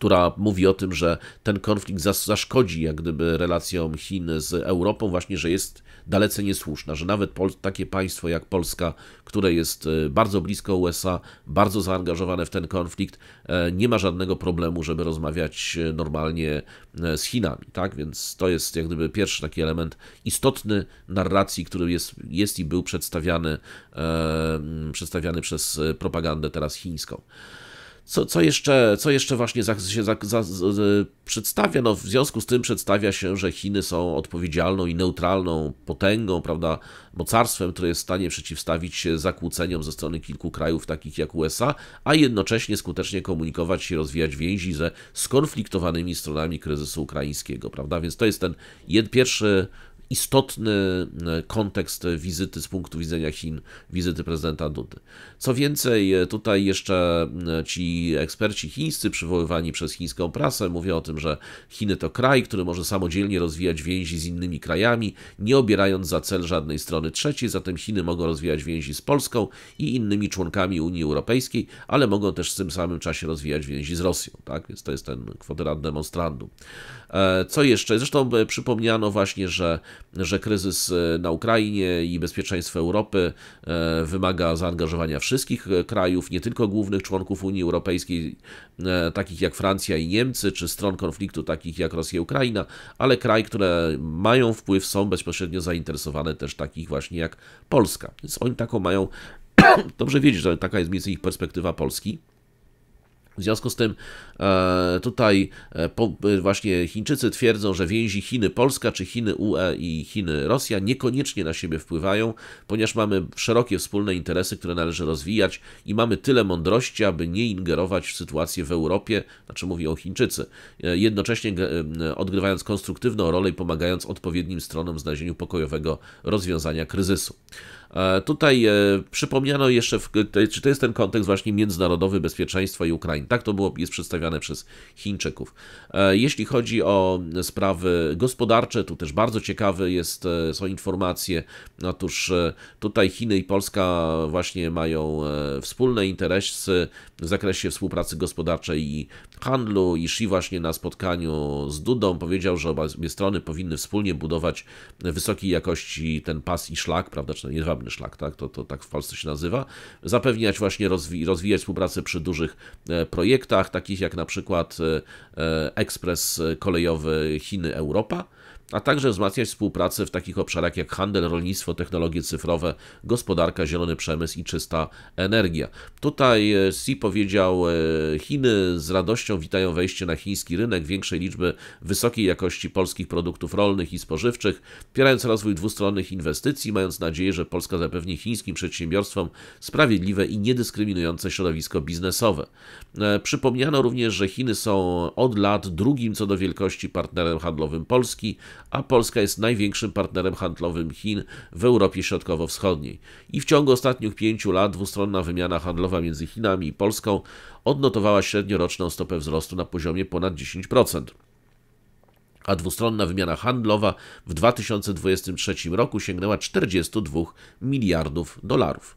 która mówi o tym, że ten konflikt zaszkodzi jak gdyby relacjom Chin z Europą, właśnie, że jest dalece niesłuszna, że nawet takie państwo jak Polska, które jest e, bardzo blisko USA, bardzo zaangażowane w ten konflikt, e, nie ma żadnego problemu, żeby rozmawiać e, normalnie z Chinami, tak? Więc to jest jak gdyby pierwszy taki element istotny narracji, który jest, jest i był przedstawiany, przedstawiany przez propagandę teraz chińską. Co, co, jeszcze, co jeszcze właśnie za, się za, za, przedstawia? No, w związku z tym przedstawia się, że Chiny są odpowiedzialną i neutralną potęgą, prawda, mocarstwem, które jest w stanie przeciwstawić się zakłóceniom ze strony kilku krajów takich jak USA, a jednocześnie skutecznie komunikować się, rozwijać więzi ze skonfliktowanymi stronami kryzysu ukraińskiego, prawda? Więc to jest ten jed, pierwszy istotny e, kontekst wizyty z punktu widzenia Chin, wizyty prezydenta Dudy. Co więcej, e, tutaj jeszcze e, ci eksperci chińscy przywoływani przez chińską prasę mówią o tym, że Chiny to kraj, który może samodzielnie rozwijać więzi z innymi krajami, nie obierając za cel żadnej strony trzeciej, zatem Chiny mogą rozwijać więzi z Polską i innymi członkami Unii Europejskiej, ale mogą też w tym samym czasie rozwijać więzi z Rosją, tak? Więc to jest ten kwadrat demonstrandum. Co jeszcze? Zresztą przypomniano właśnie, że że kryzys e, na Ukrainie i bezpieczeństwo Europy e, wymaga zaangażowania wszystkich e, krajów, nie tylko głównych członków Unii Europejskiej, takich jak Francja i Niemcy, czy stron konfliktu takich jak Rosja i Ukraina, ale kraj, które mają wpływ, są bezpośrednio zainteresowane też takich właśnie jak Polska. Więc oni taką mają, [COUGHS] dobrze wiedzieć, że taka jest między ich perspektywa Polski. W związku z tym e, tutaj e, e, właśnie Chińczycy twierdzą, że więzi Chiny-Polska czy Chiny-UE i Chiny-Rosja niekoniecznie na siebie wpływają, ponieważ mamy szerokie wspólne interesy, które należy rozwijać i mamy tyle mądrości, aby nie ingerować w sytuację w Europie, znaczy mówią Chińczycy, jednocześnie odgrywając konstruktywną rolę i pomagając odpowiednim stronom w znalezieniu pokojowego rozwiązania kryzysu. E, tutaj e, przypomniano jeszcze, czy to jest ten kontekst właśnie międzynarodowy, bezpieczeństwa i Ukrainy. Tak to było, jest przedstawiane przez Chińczyków. E, jeśli chodzi o sprawy gospodarcze, tu też bardzo ciekawe jest, są informacje. Otóż tutaj Chiny i Polska właśnie mają wspólne interesy w zakresie współpracy gospodarczej i handlu. I Xi właśnie na spotkaniu z Dudą powiedział, że obie strony powinny wspólnie budować wysokiej jakości ten pas i szlak, prawda, czy nie, ogromny szlak, tak? To, to tak w Polsce się nazywa. Zapewniać właśnie, rozwi rozwijać współpracę przy dużych e, projektach, takich jak na przykład e, e, ekspres kolejowy Chiny-Europa a także wzmacniać współpracę w takich obszarach jak handel, rolnictwo, technologie cyfrowe, gospodarka, zielony przemysł i czysta energia. Tutaj e, Xi powiedział, e, Chiny z radością witają wejście na chiński rynek większej liczby wysokiej jakości polskich produktów rolnych i spożywczych, wspierając rozwój dwustronnych inwestycji, mając nadzieję, że Polska zapewni chińskim przedsiębiorstwom sprawiedliwe i niedyskryminujące środowisko biznesowe. E, przypomniano również, że Chiny są od lat drugim co do wielkości partnerem handlowym Polski, a Polska jest największym partnerem handlowym Chin w Europie Środkowo-Wschodniej. I w ciągu ostatnich pięciu lat dwustronna wymiana handlowa między Chinami i Polską odnotowała średnioroczną stopę wzrostu na poziomie ponad 10% a dwustronna wymiana handlowa w 2023 roku sięgnęła 42 miliardów dolarów.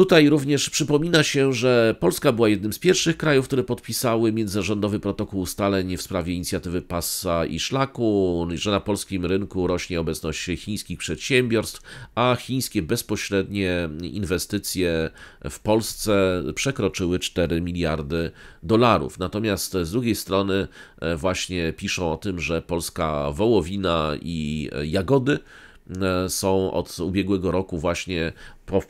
Tutaj również przypomina się, że Polska była jednym z pierwszych krajów, które podpisały międzyrządowy protokół ustaleń w sprawie inicjatywy pasa i szlaku, że na polskim rynku rośnie obecność chińskich przedsiębiorstw, a chińskie bezpośrednie inwestycje w Polsce przekroczyły 4 miliardy dolarów. Natomiast z drugiej strony e, właśnie piszą o tym, że polska wołowina i e, jagody E, są od ubiegłego roku właśnie po,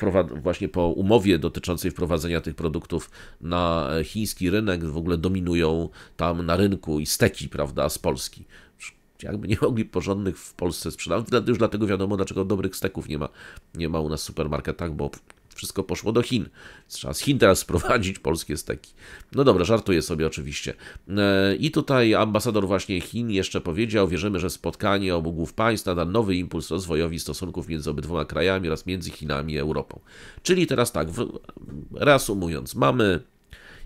właśnie po umowie dotyczącej wprowadzenia tych produktów na chiński rynek, w ogóle dominują tam na rynku i steki, prawda, z Polski jakby nie mogli porządnych w Polsce sprzedawać, Już dlatego wiadomo, dlaczego dobrych steków nie ma, nie ma u nas w supermarketach, bo wszystko poszło do Chin. Trzeba z Chin teraz sprowadzić [LAUGHS] polskie steki. No dobra, żartuję sobie oczywiście. E, I tutaj ambasador właśnie Chin jeszcze powiedział, wierzymy, że spotkanie obu głów państw nada nowy impuls rozwojowi stosunków między obydwoma krajami oraz między Chinami i Europą. Czyli teraz tak, reasumując, mamy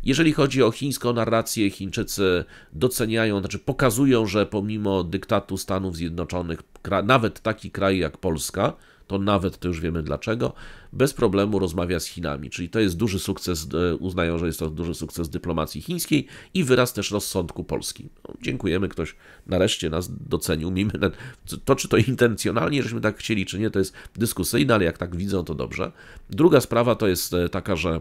jeżeli chodzi o chińską narrację, Chińczycy doceniają, znaczy pokazują, że pomimo dyktatu Stanów Zjednoczonych, nawet taki kraj jak Polska, to nawet to już wiemy dlaczego, bez problemu rozmawia z Chinami. Czyli to jest duży sukces, e, uznają, że jest to duży sukces dyplomacji chińskiej i wyraz też rozsądku Polski. No, dziękujemy, ktoś nareszcie nas docenił. Mimo to, czy to intencjonalnie, żeśmy tak chcieli, czy nie, to jest dyskusyjne, ale jak tak widzą, to dobrze. Druga sprawa to jest e, taka, że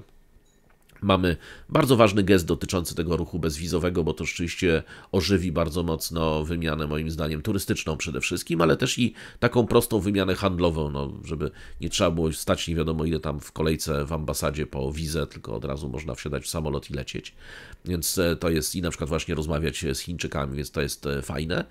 Mamy bardzo ważny gest dotyczący tego ruchu bezwizowego, bo to rzeczywiście ożywi bardzo mocno wymianę, moim zdaniem, turystyczną przede wszystkim, ale też i taką prostą wymianę handlową, no, żeby nie trzeba było stać nie wiadomo ile tam w kolejce w ambasadzie po wizę, tylko od razu można wsiadać w samolot i lecieć. Więc e, to jest i na przykład właśnie rozmawiać e, z Chińczykami, więc to jest e, fajne.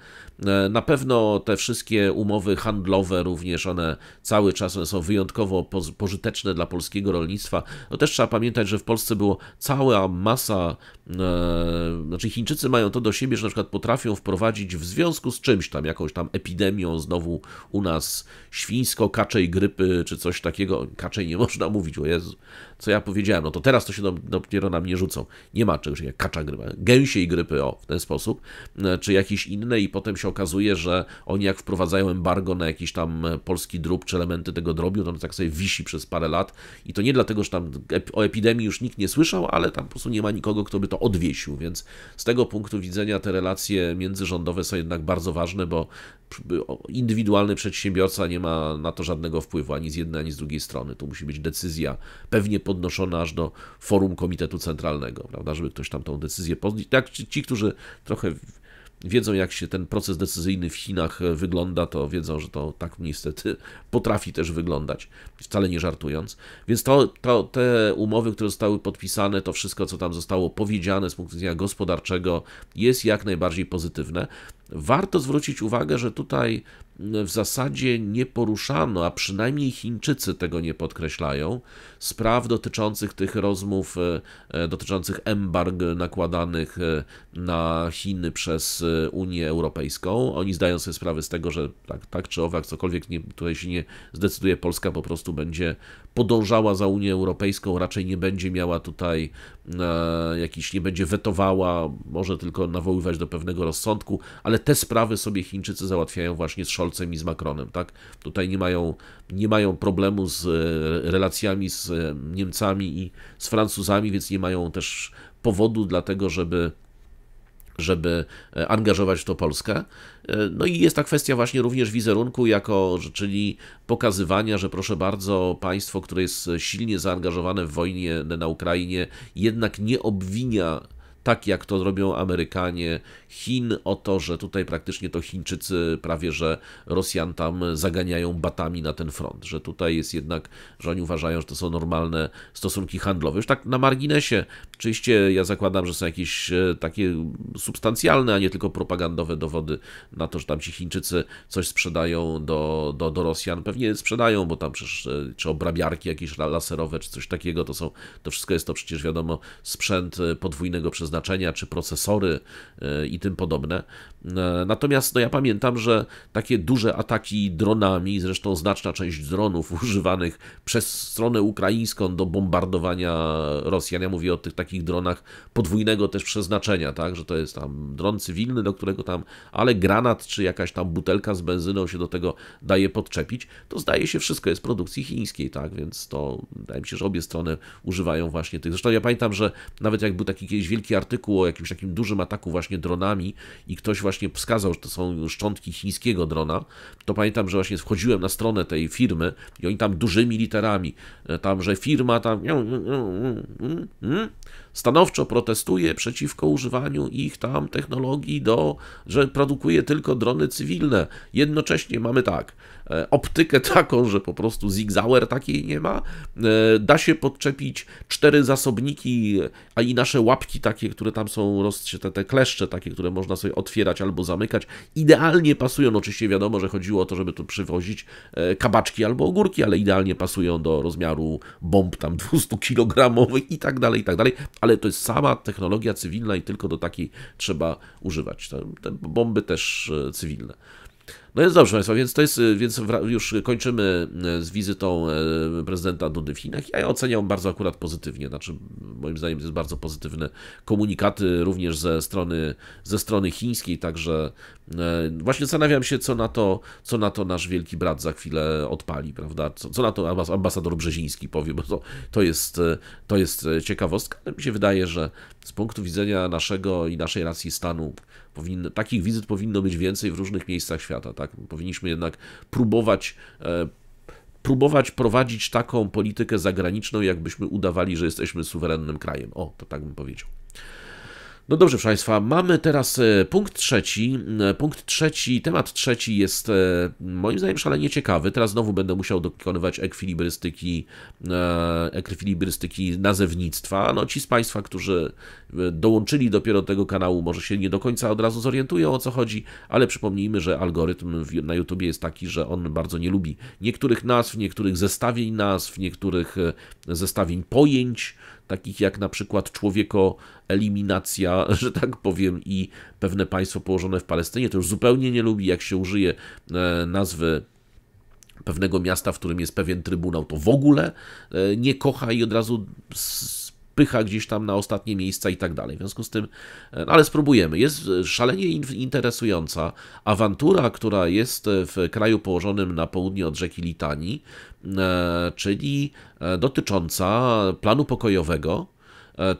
Na pewno te wszystkie umowy handlowe również, one cały czas one są wyjątkowo pożyteczne dla polskiego rolnictwa. No też trzeba pamiętać, że w Polsce było cała masa, e, znaczy Chińczycy mają to do siebie, że na przykład potrafią wprowadzić w związku z czymś tam, jakąś tam epidemią, znowu u nas świńsko-kaczej grypy, czy coś takiego, kaczej nie [LAUGHS] można mówić, o Jezu, co ja powiedziałem, no to teraz to się dopiero na mnie rzucą. Nie ma czegoś jak kacza grypa, gęsiej grypy, o, w ten sposób, e, czy jakieś inne i potem się okazuje, że oni jak wprowadzają embargo na jakiś tam e, polski drób, czy elementy tego drobiu, to on tak sobie wisi przez parę lat i to nie dlatego, że tam o epidemii już nikt nie słyszał, ale tam po prostu nie ma nikogo, kto by to odwiesił, więc z tego punktu widzenia te relacje międzyrządowe są jednak bardzo ważne, bo indywidualny przedsiębiorca nie ma na to żadnego wpływu ani z jednej, ani z drugiej strony. Tu musi być decyzja pewnie po podnoszone aż do forum Komitetu Centralnego, prawda, żeby ktoś tam tą decyzję podjął. Tak, ci, ci, którzy trochę wiedzą, jak się ten proces decyzyjny w Chinach e, wygląda, to wiedzą, że to tak niestety potrafi też wyglądać, wcale nie żartując. Więc to, to, te umowy, które zostały podpisane, to wszystko, co tam zostało powiedziane z punktu widzenia gospodarczego, jest jak najbardziej pozytywne. Warto zwrócić uwagę, że tutaj w zasadzie nie poruszano, a przynajmniej Chińczycy tego nie podkreślają, spraw dotyczących tych rozmów, e, e, dotyczących embarg nakładanych e, na Chiny przez Unię Europejską. Oni zdają sobie sprawę z tego, że tak, tak czy owak, cokolwiek nie, tutaj się nie zdecyduje, Polska po prostu będzie podążała za Unię Europejską, raczej nie będzie miała tutaj e, jakiś, nie będzie wetowała, może tylko nawoływać do pewnego rozsądku, ale te sprawy sobie Chińczycy załatwiają właśnie z Scholzem i z Macronem, tak? Tutaj nie mają, nie mają problemu z e, relacjami z e, Niemcami i z Francuzami, więc nie mają też powodu dlatego, żeby żeby e, angażować w to Polskę. E, no i jest ta kwestia właśnie również wizerunku, jako, czyli pokazywania, że proszę bardzo, państwo, które jest silnie zaangażowane w wojnie na Ukrainie, jednak nie obwinia tak jak to robią Amerykanie, Chin, o to, że tutaj praktycznie to Chińczycy prawie, że Rosjan tam zaganiają batami na ten front, że tutaj jest jednak, że oni uważają, że to są normalne stosunki handlowe. Już tak na marginesie, oczywiście ja zakładam, że są jakieś e, takie substancjalne, a nie tylko propagandowe dowody na to, że tam ci Chińczycy coś sprzedają do, do, do Rosjan. Pewnie sprzedają, bo tam przecież e, czy obrabiarki jakieś laserowe, czy coś takiego, to są, to wszystko jest to przecież wiadomo sprzęt e, podwójnego przeznaczenia znaczenia, czy procesory e, i tym podobne. E, natomiast no, ja pamiętam, że takie duże ataki dronami, zresztą znaczna część dronów [LAUGHS] używanych przez stronę ukraińską do bombardowania Rosjan, ja mówię o tych takich dronach podwójnego też przeznaczenia, tak, że to jest tam dron cywilny, do którego tam, ale granat czy jakaś tam butelka z benzyną się do tego daje podczepić, to zdaje się wszystko jest produkcji chińskiej, tak, więc to wydaje mi się, że obie strony używają właśnie tych. Zresztą ja pamiętam, że nawet jak był taki kiedyś wielki artykuł o jakimś takim dużym ataku właśnie dronami i ktoś właśnie wskazał, że to są szczątki chińskiego drona, to pamiętam, że właśnie wchodziłem na stronę tej firmy i oni tam dużymi literami, e, tam, że firma tam stanowczo protestuje przeciwko używaniu ich tam technologii do, że produkuje tylko drony cywilne. Jednocześnie mamy tak, e, optykę [LAUGHS] taką, że po prostu zigzauer takiej nie ma, e, da się podczepić cztery zasobniki, a i nasze łapki takie, które tam są te te kleszcze takie, które można sobie otwierać albo zamykać, idealnie pasują, no oczywiście wiadomo, że chodziło o to, żeby tu przywozić e, kabaczki albo ogórki, ale idealnie pasują do rozmiaru bomb tam 200 kg i tak dalej, i tak dalej ale to jest sama technologia cywilna i tylko do takiej trzeba używać. Te, te bomby też e, cywilne. No jest dobrze państwo więc to jest, y, więc już kończymy y, z wizytą y, prezydenta Dudy w Chinach. Ja ją oceniam bardzo akurat pozytywnie, znaczy moim zdaniem to jest bardzo pozytywne komunikaty również ze strony, ze strony chińskiej, także właśnie zastanawiam się, co na to, co na to nasz wielki brat za chwilę odpali, prawda, co, co na to ambasador Brzeziński powie, bo to, to, jest, to jest ciekawostka, ale mi się wydaje, że z punktu widzenia naszego i naszej racji stanu Powinno, takich wizyt powinno być więcej w różnych miejscach świata. Tak? Powinniśmy jednak próbować e, próbować prowadzić taką politykę zagraniczną, jakbyśmy udawali, że jesteśmy suwerennym krajem. O, to tak bym powiedział. No dobrze, proszę Państwa, mamy teraz e, punkt trzeci. E, punkt trzeci, temat trzeci jest e, moim zdaniem szalenie ciekawy. Teraz znowu będę musiał dokonywać ekwilibrystyki, ekwilibrystyki nazewnictwa. No ci z Państwa, którzy dołączyli dopiero do tego kanału, może się nie do końca od razu zorientują o co chodzi, ale przypomnijmy, że algorytm na YouTubie jest taki, że on bardzo nie lubi niektórych nazw, niektórych zestawień nazw, niektórych zestawień pojęć, takich jak na przykład człowieko eliminacja, [LAUGHS] że tak powiem, i pewne państwo położone w Palestynie. To już zupełnie nie lubi, jak się użyje e, nazwy pewnego miasta, w którym jest pewien trybunał, to w ogóle e, nie kocha i od razu pycha gdzieś tam na ostatnie miejsca i tak dalej. W związku z tym, e, no ale spróbujemy. Jest e, szalenie interesująca awantura, która jest e, w kraju położonym na południe od rzeki Litanii, czyli dotycząca planu pokojowego,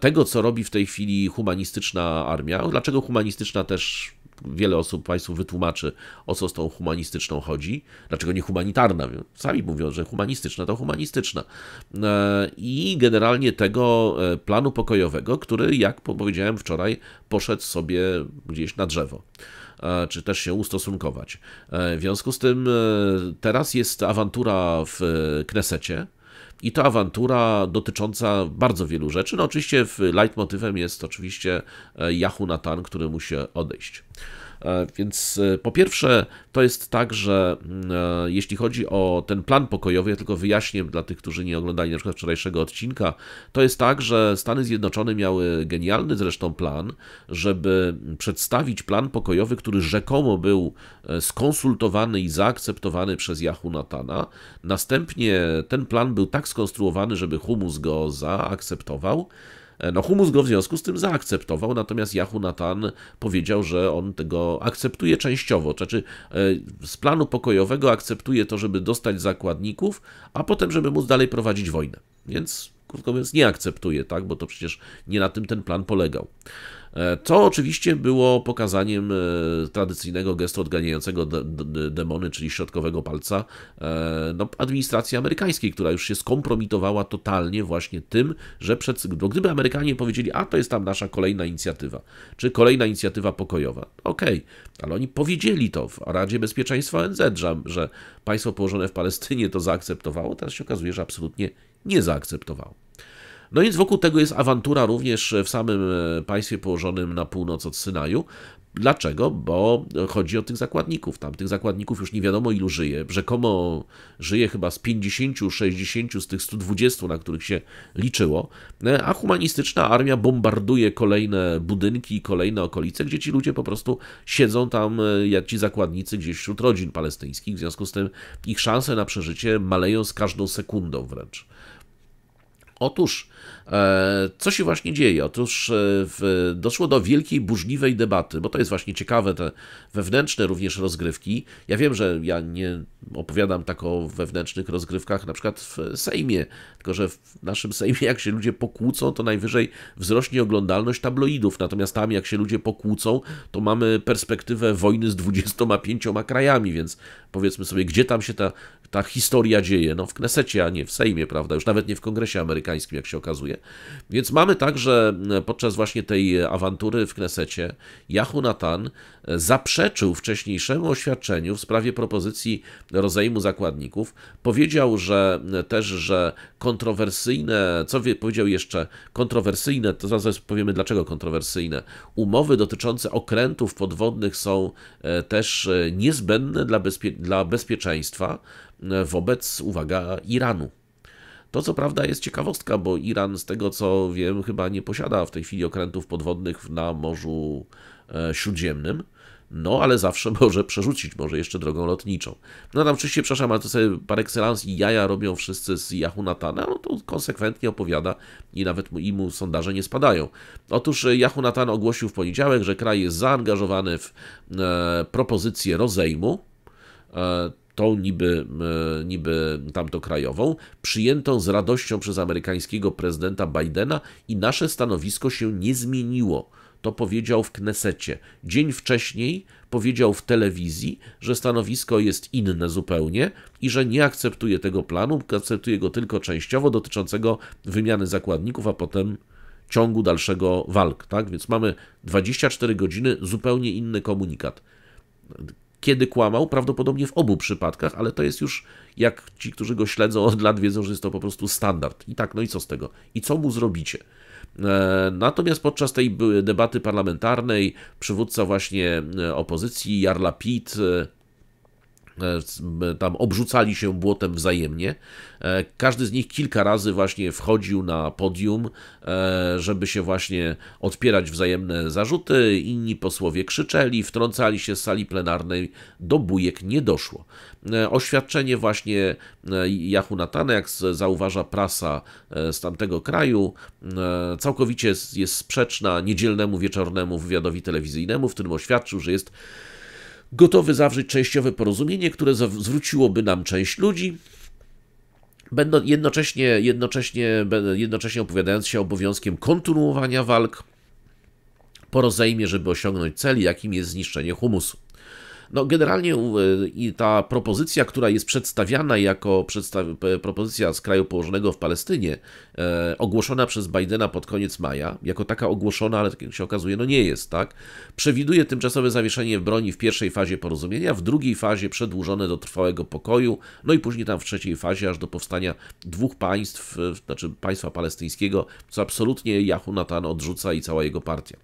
tego co robi w tej chwili humanistyczna armia. Dlaczego humanistyczna też wiele osób Państwu wytłumaczy, o co z tą humanistyczną chodzi. Dlaczego nie humanitarna? Sami mówią, że humanistyczna to humanistyczna. E, I generalnie tego e, planu pokojowego, który, jak powiedziałem wczoraj, poszedł sobie gdzieś na drzewo e, czy też się ustosunkować. W związku z tym teraz jest awantura w Knesecie. I to awantura dotycząca bardzo wielu rzeczy. No oczywiście leitmotywem jest oczywiście e, Yahoo Nathan, który musi odejść. E, więc e, po pierwsze, to jest tak, że mm, e, jeśli chodzi o ten plan pokojowy, ja tylko wyjaśnię dla tych, którzy nie oglądali na przykład wczorajszego odcinka, to jest tak, że Stany Zjednoczone miały genialny zresztą plan, żeby przedstawić plan pokojowy, który rzekomo był skonsultowany i zaakceptowany przez Yahoo Natana. Następnie ten plan był tak skonstruowany, żeby Humus go zaakceptował. E, no Humus go w związku z tym zaakceptował, natomiast Yahoo Natan powiedział, że on tego akceptuje częściowo, znaczy e, z planu pokojowego akceptuje to, żeby dostać zakładników, a potem, żeby móc dalej prowadzić wojnę. Więc krótko mówiąc, nie akceptuje, tak? bo to przecież nie na tym ten plan polegał. E, co oczywiście było pokazaniem e, tradycyjnego gestu odganiającego demony, czyli środkowego palca e, no, administracji amerykańskiej, która już się skompromitowała totalnie właśnie tym, że przed, Bo gdyby Amerykanie powiedzieli, a to jest tam nasza kolejna inicjatywa, czy kolejna inicjatywa pokojowa, okej, okay, ale oni powiedzieli to w Radzie Bezpieczeństwa ONZ, że, że państwo położone w Palestynie to zaakceptowało, teraz się okazuje, że absolutnie nie zaakceptowało. No więc wokół tego jest awantura również w samym e, państwie położonym na północ od Synaju. Dlaczego? Bo chodzi o tych zakładników. Tam tych zakładników już nie wiadomo ilu żyje. Rzekomo żyje chyba z 50, 60 z tych 120, na których się liczyło. E, a humanistyczna armia bombarduje kolejne budynki, kolejne okolice, gdzie ci ludzie po prostu siedzą tam, e, jak ci zakładnicy, gdzieś wśród rodzin palestyńskich. W związku z tym ich szanse na przeżycie maleją z każdą sekundą wręcz. Otóż E, co się właśnie dzieje? Otóż e, doszło do wielkiej, burzliwej debaty, bo to jest właśnie ciekawe, te wewnętrzne również rozgrywki. Ja wiem, że ja nie opowiadam tak o wewnętrznych rozgrywkach na przykład w Sejmie, tylko że w naszym Sejmie jak się ludzie pokłócą, to najwyżej wzrośnie oglądalność tabloidów, natomiast tam jak się ludzie pokłócą, to mamy perspektywę wojny z 25 krajami, więc powiedzmy sobie, gdzie tam się ta, ta historia dzieje? No w Knesecie, a nie w Sejmie, prawda? Już nawet nie w Kongresie Amerykańskim, jak się okazuje. Więc mamy także e, podczas właśnie tej e, awantury w Knesecie Yahu Natan e, zaprzeczył wcześniejszemu oświadczeniu w sprawie propozycji rozejmu zakładników. Powiedział, że też, że kontrowersyjne, co powiedział jeszcze, kontrowersyjne, to zaraz powiemy dlaczego kontrowersyjne, umowy dotyczące okrętów podwodnych są też niezbędne dla, bezpie dla bezpieczeństwa wobec, uwaga, Iranu. To co prawda jest ciekawostka, bo Iran z tego co wiem chyba nie posiada w tej chwili okrętów podwodnych na Morzu e, Śródziemnym. No, ale zawsze [LAUGHS] może przerzucić, może jeszcze drogą lotniczą. No tam oczywiście, przepraszam, ale to sobie par excellence i jaja robią wszyscy z Yahunatana. no to konsekwentnie opowiada i nawet mu, i mu sondaże nie spadają. Otóż Yahunatan ogłosił w poniedziałek, że kraj jest zaangażowany w e, propozycję rozejmu, e, tą niby, niby tamto krajową, przyjętą z radością przez amerykańskiego prezydenta Bidena i nasze stanowisko się nie zmieniło. To powiedział w Knesecie. Dzień wcześniej powiedział w telewizji, że stanowisko jest inne zupełnie i że nie akceptuje tego planu, akceptuje go tylko częściowo dotyczącego wymiany zakładników, a potem ciągu dalszego walk. Tak? Więc mamy 24 godziny, zupełnie inny komunikat kiedy kłamał, prawdopodobnie w obu przypadkach, ale to jest już, jak ci, którzy go śledzą od lat, wiedzą, że jest to po prostu standard. I tak, no i co z tego? I co mu zrobicie? E, natomiast podczas tej debaty parlamentarnej przywódca właśnie e, opozycji, Jarla Pitt, e, E, tam obrzucali się błotem wzajemnie. E, każdy z nich kilka razy właśnie wchodził na podium, e, żeby się właśnie odpierać wzajemne zarzuty. Inni posłowie krzyczeli, wtrącali się z sali plenarnej, do bujek nie doszło. Oświadczenie właśnie Jahu Natana, jak zauważa prasa z tamtego kraju, całkowicie jest sprzeczna niedzielnemu wieczornemu wywiadowi telewizyjnemu, w którym oświadczył, że jest gotowy zawrzeć częściowe porozumienie, które zwróciłoby nam część ludzi, będą jednocześnie, jednocześnie, jednocześnie opowiadając się obowiązkiem kontynuowania walk po rozejmie, żeby osiągnąć cel, jakim jest zniszczenie humusu. No generalnie e, i ta propozycja, która jest przedstawiana jako przedstaw propozycja z kraju położonego w Palestynie, e, ogłoszona przez Bidena pod koniec maja, jako taka ogłoszona, ale tak jak się okazuje, no nie jest, tak? Przewiduje tymczasowe zawieszenie broni w pierwszej fazie porozumienia, w drugiej fazie przedłużone do trwałego pokoju, no i później tam w trzeciej fazie aż do powstania dwóch państw, e, znaczy państwa palestyńskiego, co absolutnie Yahoo odrzuca i cała jego partia.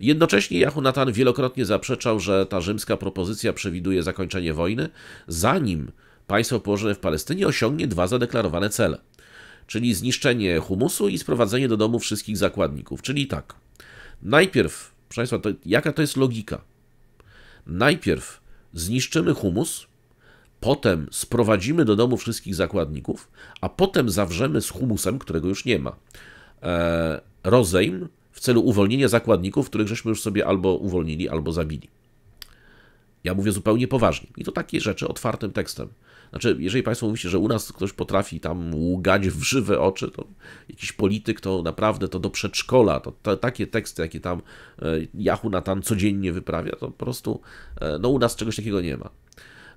Jednocześnie Jehonatan wielokrotnie zaprzeczał, że ta rzymska propozycja przewiduje zakończenie wojny, zanim państwo położone w Palestynie osiągnie dwa zadeklarowane cele, czyli zniszczenie humusu i sprowadzenie do domu wszystkich zakładników. Czyli tak, najpierw, proszę Państwa, to, jaka to jest logika? Najpierw zniszczymy humus, potem sprowadzimy do domu wszystkich zakładników, a potem zawrzemy z humusem, którego już nie ma, e, rozejm w celu uwolnienia zakładników, których żeśmy już sobie albo uwolnili, albo zabili. Ja mówię zupełnie poważnie. I to takie rzeczy otwartym tekstem. Znaczy, jeżeli Państwo mówicie, że u nas ktoś potrafi tam łgać w żywe oczy, to jakiś polityk to naprawdę to do przedszkola, to, to takie teksty, jakie tam Jachu e, tam codziennie wyprawia, to po prostu e, no, u nas czegoś takiego nie ma.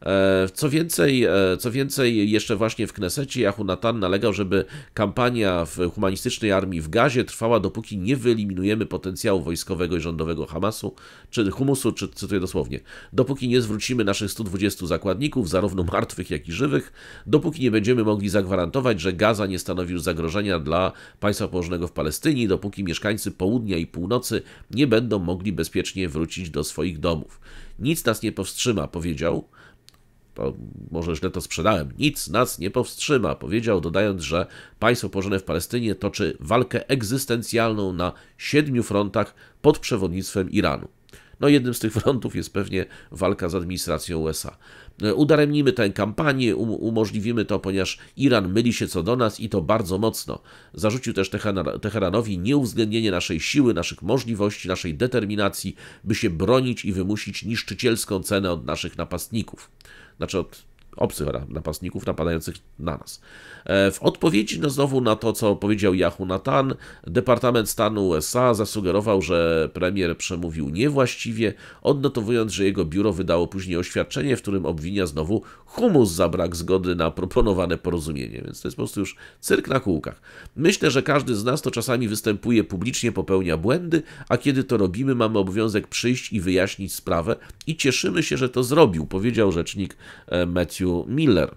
E, co więcej, e, co więcej, jeszcze właśnie w Knesecie Jahunatan nalegał, żeby kampania w humanistycznej armii w Gazie trwała, dopóki nie wyeliminujemy potencjału wojskowego i rządowego Hamasu, czy Humusu, czy cytuję dosłownie, dopóki nie zwrócimy naszych 120 zakładników, zarówno martwych, jak i żywych, dopóki nie będziemy mogli zagwarantować, że Gaza nie stanowi już zagrożenia dla państwa położonego w Palestynie, dopóki mieszkańcy południa i północy nie będą mogli bezpiecznie wrócić do swoich domów. Nic nas nie powstrzyma, powiedział, to może źle to sprzedałem, nic nas nie powstrzyma, powiedział, dodając, że państwo położone w Palestynie toczy walkę egzystencjalną na siedmiu frontach pod przewodnictwem Iranu. No jednym z tych [LAUGHS] frontów jest pewnie walka z administracją USA. Udaremnimy tę kampanię, um-, umożliwimy to, ponieważ Iran myli się co do nas i to bardzo mocno. Zarzucił też Teheranowi nieuwzględnienie naszej siły, naszych możliwości, naszej determinacji, by się bronić i wymusić niszczycielską cenę od naszych napastników. Znaczy od obcych napastników napadających na nas. E, w odpowiedzi na znowu na to, co powiedział Yahoo Natan, Departament Stanu USA zasugerował, że premier przemówił niewłaściwie, odnotowując, że jego biuro wydało później oświadczenie, w którym obwinia znowu humus za brak zgody na proponowane porozumienie, więc to jest po prostu już cyrk na kółkach. Myślę, że każdy z nas to czasami występuje publicznie, popełnia błędy, a kiedy to robimy, mamy obowiązek przyjść i wyjaśnić sprawę i cieszymy się, że to zrobił, powiedział rzecznik e, Matthew Miller.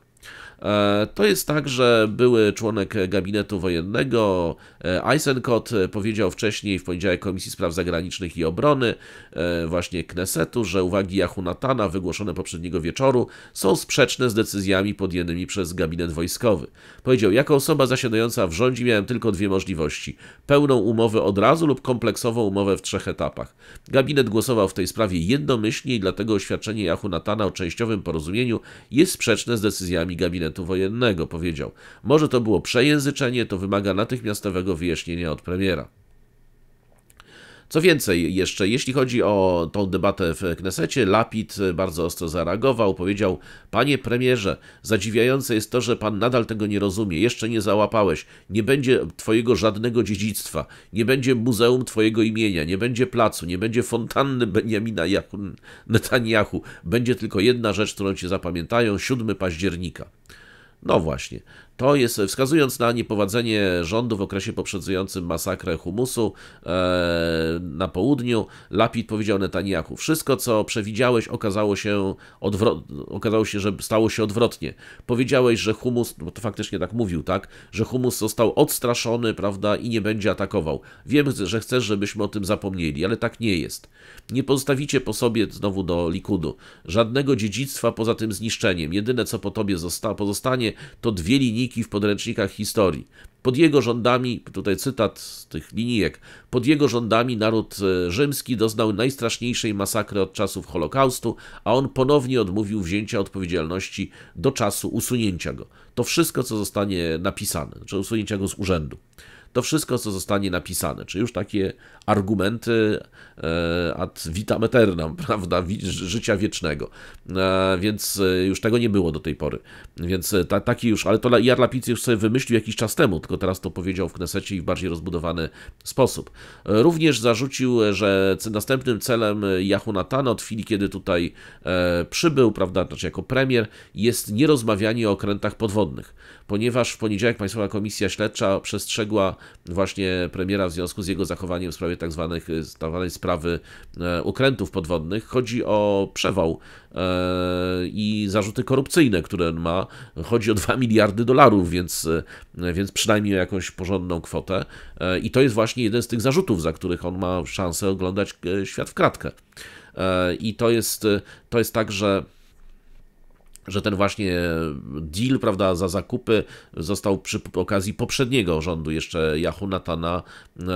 E, to jest tak, że były członek gabinetu wojennego e, Eisenkot e, powiedział wcześniej w poniedziałek Komisji Spraw Zagranicznych i Obrony właśnie Knesetu, że uwagi Jahunatana wygłoszone poprzedniego wieczoru są sprzeczne z decyzjami podjętymi przez gabinet wojskowy. Powiedział, jako osoba zasiadająca w rządzie miałem tylko dwie możliwości. Pełną umowę od razu lub kompleksową umowę w trzech etapach. Gabinet głosował w tej sprawie jednomyślnie i dlatego oświadczenie Jahunatana o częściowym porozumieniu jest sprzeczne z decyzjami gabinetu komitetu wojennego. Powiedział: Może to było przejęzyczenie, to wymaga natychmiastowego wyjaśnienia od premiera. Co więcej, jeszcze jeśli chodzi o tą debatę w Knesecie, Lapid bardzo ostro zareagował, powiedział: Panie premierze, zadziwiające jest to, że pan nadal tego nie rozumie, jeszcze nie załapałeś. Nie będzie twojego żadnego dziedzictwa, nie będzie muzeum twojego imienia, nie będzie placu, nie będzie fontanny Benjamina Netanyahu. Będzie tylko jedna rzecz, którą cię zapamiętają 7 października. No właśnie, to jest, wskazując na niepowodzenie rządu w okresie poprzedzającym masakrę humusu e, na południu, Lapid powiedział Netanyahu, wszystko co przewidziałeś okazało się, odwro- okazało się, że stało się odwrotnie. Powiedziałeś, że humus, bo to faktycznie tak mówił, tak, że humus został odstraszony, prawda, i nie będzie atakował. Wiem, że chcesz, żebyśmy o tym zapomnieli, ale tak nie jest. Nie pozostawicie po sobie, znowu do Likudu, żadnego dziedzictwa poza tym zniszczeniem. Jedyne co po tobie zosta- pozostanie to dwie linie linijki w podręcznikach historii. Pod jego rządami, tutaj cytat z tych linijek, pod jego rządami naród e, rzymski doznał najstraszniejszej masakry od czasów Holokaustu, a on ponownie odmówił wzięcia odpowiedzialności do czasu usunięcia go. To wszystko, co zostanie napisane, czy znaczy usunięcia go z urzędu to wszystko, co zostanie napisane. Czy już takie argumenty e, ad vitam aeternam, [LAUGHS] prawda, życia wiecznego. E, więc e, już tego nie było do tej pory. Więc ta, taki już, ale to Jar Lapicy już sobie wymyślił jakiś czas temu, tylko teraz to powiedział w Knesecie i w bardziej rozbudowany sposób. Również zarzucił, że następnym celem Jahunatana od chwili, kiedy tutaj przybył, prawda, znaczy jako premier, jest nierozmawianie o okrętach podwodnych ponieważ w poniedziałek Państwowa Komisja Śledcza przestrzegła właśnie premiera w związku z jego zachowaniem w sprawie tzw. Tak y, tzw. Tak sprawy e, ukrętów podwodnych. Chodzi o przewał e, i zarzuty korupcyjne, które on ma. Chodzi o 2 [LAUGHS] miliardy dolarów, więc, e, więc przynajmniej o jakąś porządną kwotę. I to jest właśnie jeden z tych zarzutów, za których on ma szansę oglądać świat w kratkę. I to jest, to jest tak, że że ten właśnie deal, prawda, za zakupy został przy okazji poprzedniego rządu, jeszcze Jahunatana, e, e,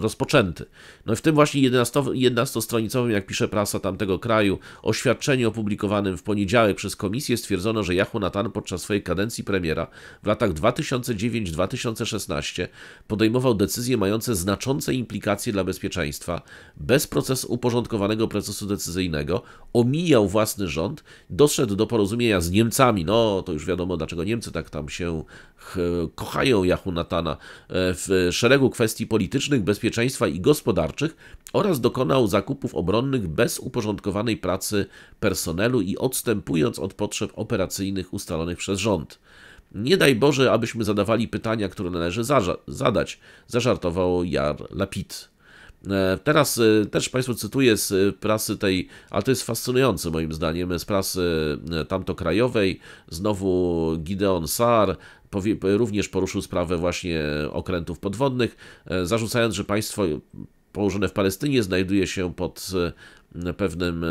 rozpoczęty. No i w tym właśnie 11-stronicowym, jak pisze prasa tamtego kraju, oświadczeniu opublikowanym w poniedziałek przez komisję stwierdzono, że Jahunatan podczas swojej kadencji premiera w latach 2009-2016 podejmował decyzje mające znaczące implikacje dla bezpieczeństwa, bez procesu uporządkowanego procesu decyzyjnego, omijał własny rząd doszedł do porozumienia z Niemcami. No, to już wiadomo, dlaczego Niemcy tak tam się kochają Jahunatana e, w szeregu kwestii politycznych, bezpieczeństwa i gospodarczych oraz dokonał zakupów obronnych bez uporządkowanej pracy personelu i odstępując od potrzeb operacyjnych ustalonych przez rząd. Nie daj Boże, abyśmy zadawali pytania, które należy zadać, zażartował Jar Lapid. E, teraz e, też Państwu cytuję z e, prasy tej, ale to jest fascynujące moim zdaniem, z prasy tamto krajowej, znowu Gideon Sar, również poruszył sprawę właśnie okrętów podwodnych, zarzucając, że państwo położone w Palestynie znajduje się pod pewnym,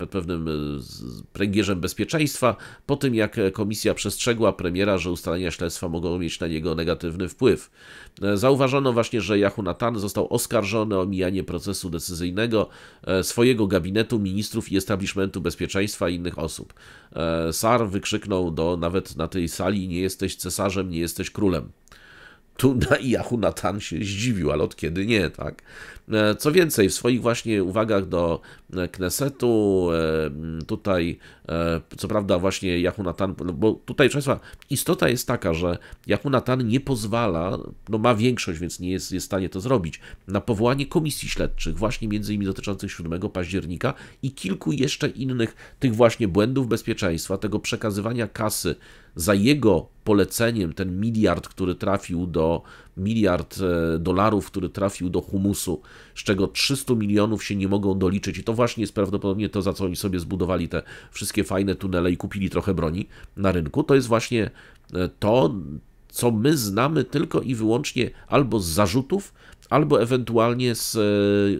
e, pewnym e, pręgierzem bezpieczeństwa po tym, jak komisja przestrzegła premiera, że ustalenia śledztwa mogą mieć na niego negatywny wpływ. E, zauważono właśnie, że Yahoo Natan został oskarżony o mijanie procesu decyzyjnego swojego gabinetu ministrów i establishmentu bezpieczeństwa i innych osób. Sar wykrzyknął do nawet na tej sali nie jesteś cesarzem, nie jesteś królem. Tu na Yahoo Natan się zdziwił, ale od kiedy nie, tak? E, co więcej, w swoich właśnie uwagach do e, Knesetu, e, tutaj, co prawda, właśnie Jahunatan, no bo tutaj, proszę Państwa, istota jest taka, że Jahunatan nie pozwala, no ma większość, więc nie jest, jest w stanie to zrobić, na powołanie komisji śledczych, właśnie między innymi dotyczących 7 października i kilku jeszcze innych tych właśnie błędów bezpieczeństwa, tego przekazywania kasy za jego poleceniem, ten miliard, który trafił do miliard e, dolarów, który trafił do humusu, z czego 300 milionów się nie mogą doliczyć. I to właśnie jest prawdopodobnie to, za co oni sobie zbudowali te wszystkie fajne tunele i kupili trochę broni na rynku. To jest właśnie e, to, co my znamy tylko i wyłącznie albo z zarzutów, albo ewentualnie z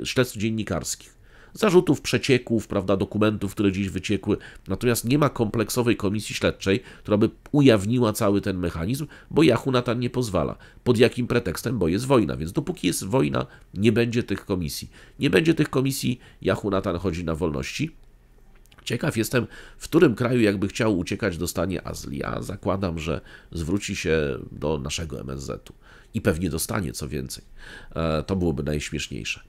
e, śledztw dziennikarskich zarzutów przecieków, prawda, dokumentów, które dziś wyciekły. Natomiast nie ma kompleksowej komisji śledczej, która by ujawniła cały ten mechanizm, bo Yahoo na nie pozwala. Pod jakim pretekstem? Bo jest wojna, więc dopóki jest wojna, nie będzie tych komisji. Nie będzie tych komisji, Yahoo Natan chodzi na wolności. Ciekaw jestem, w którym kraju jakby chciał uciekać dostanie azyl. Ja zakładam, że zwróci się do naszego MSZ-u i pewnie dostanie co więcej. E, to byłoby najśmieszniejsze.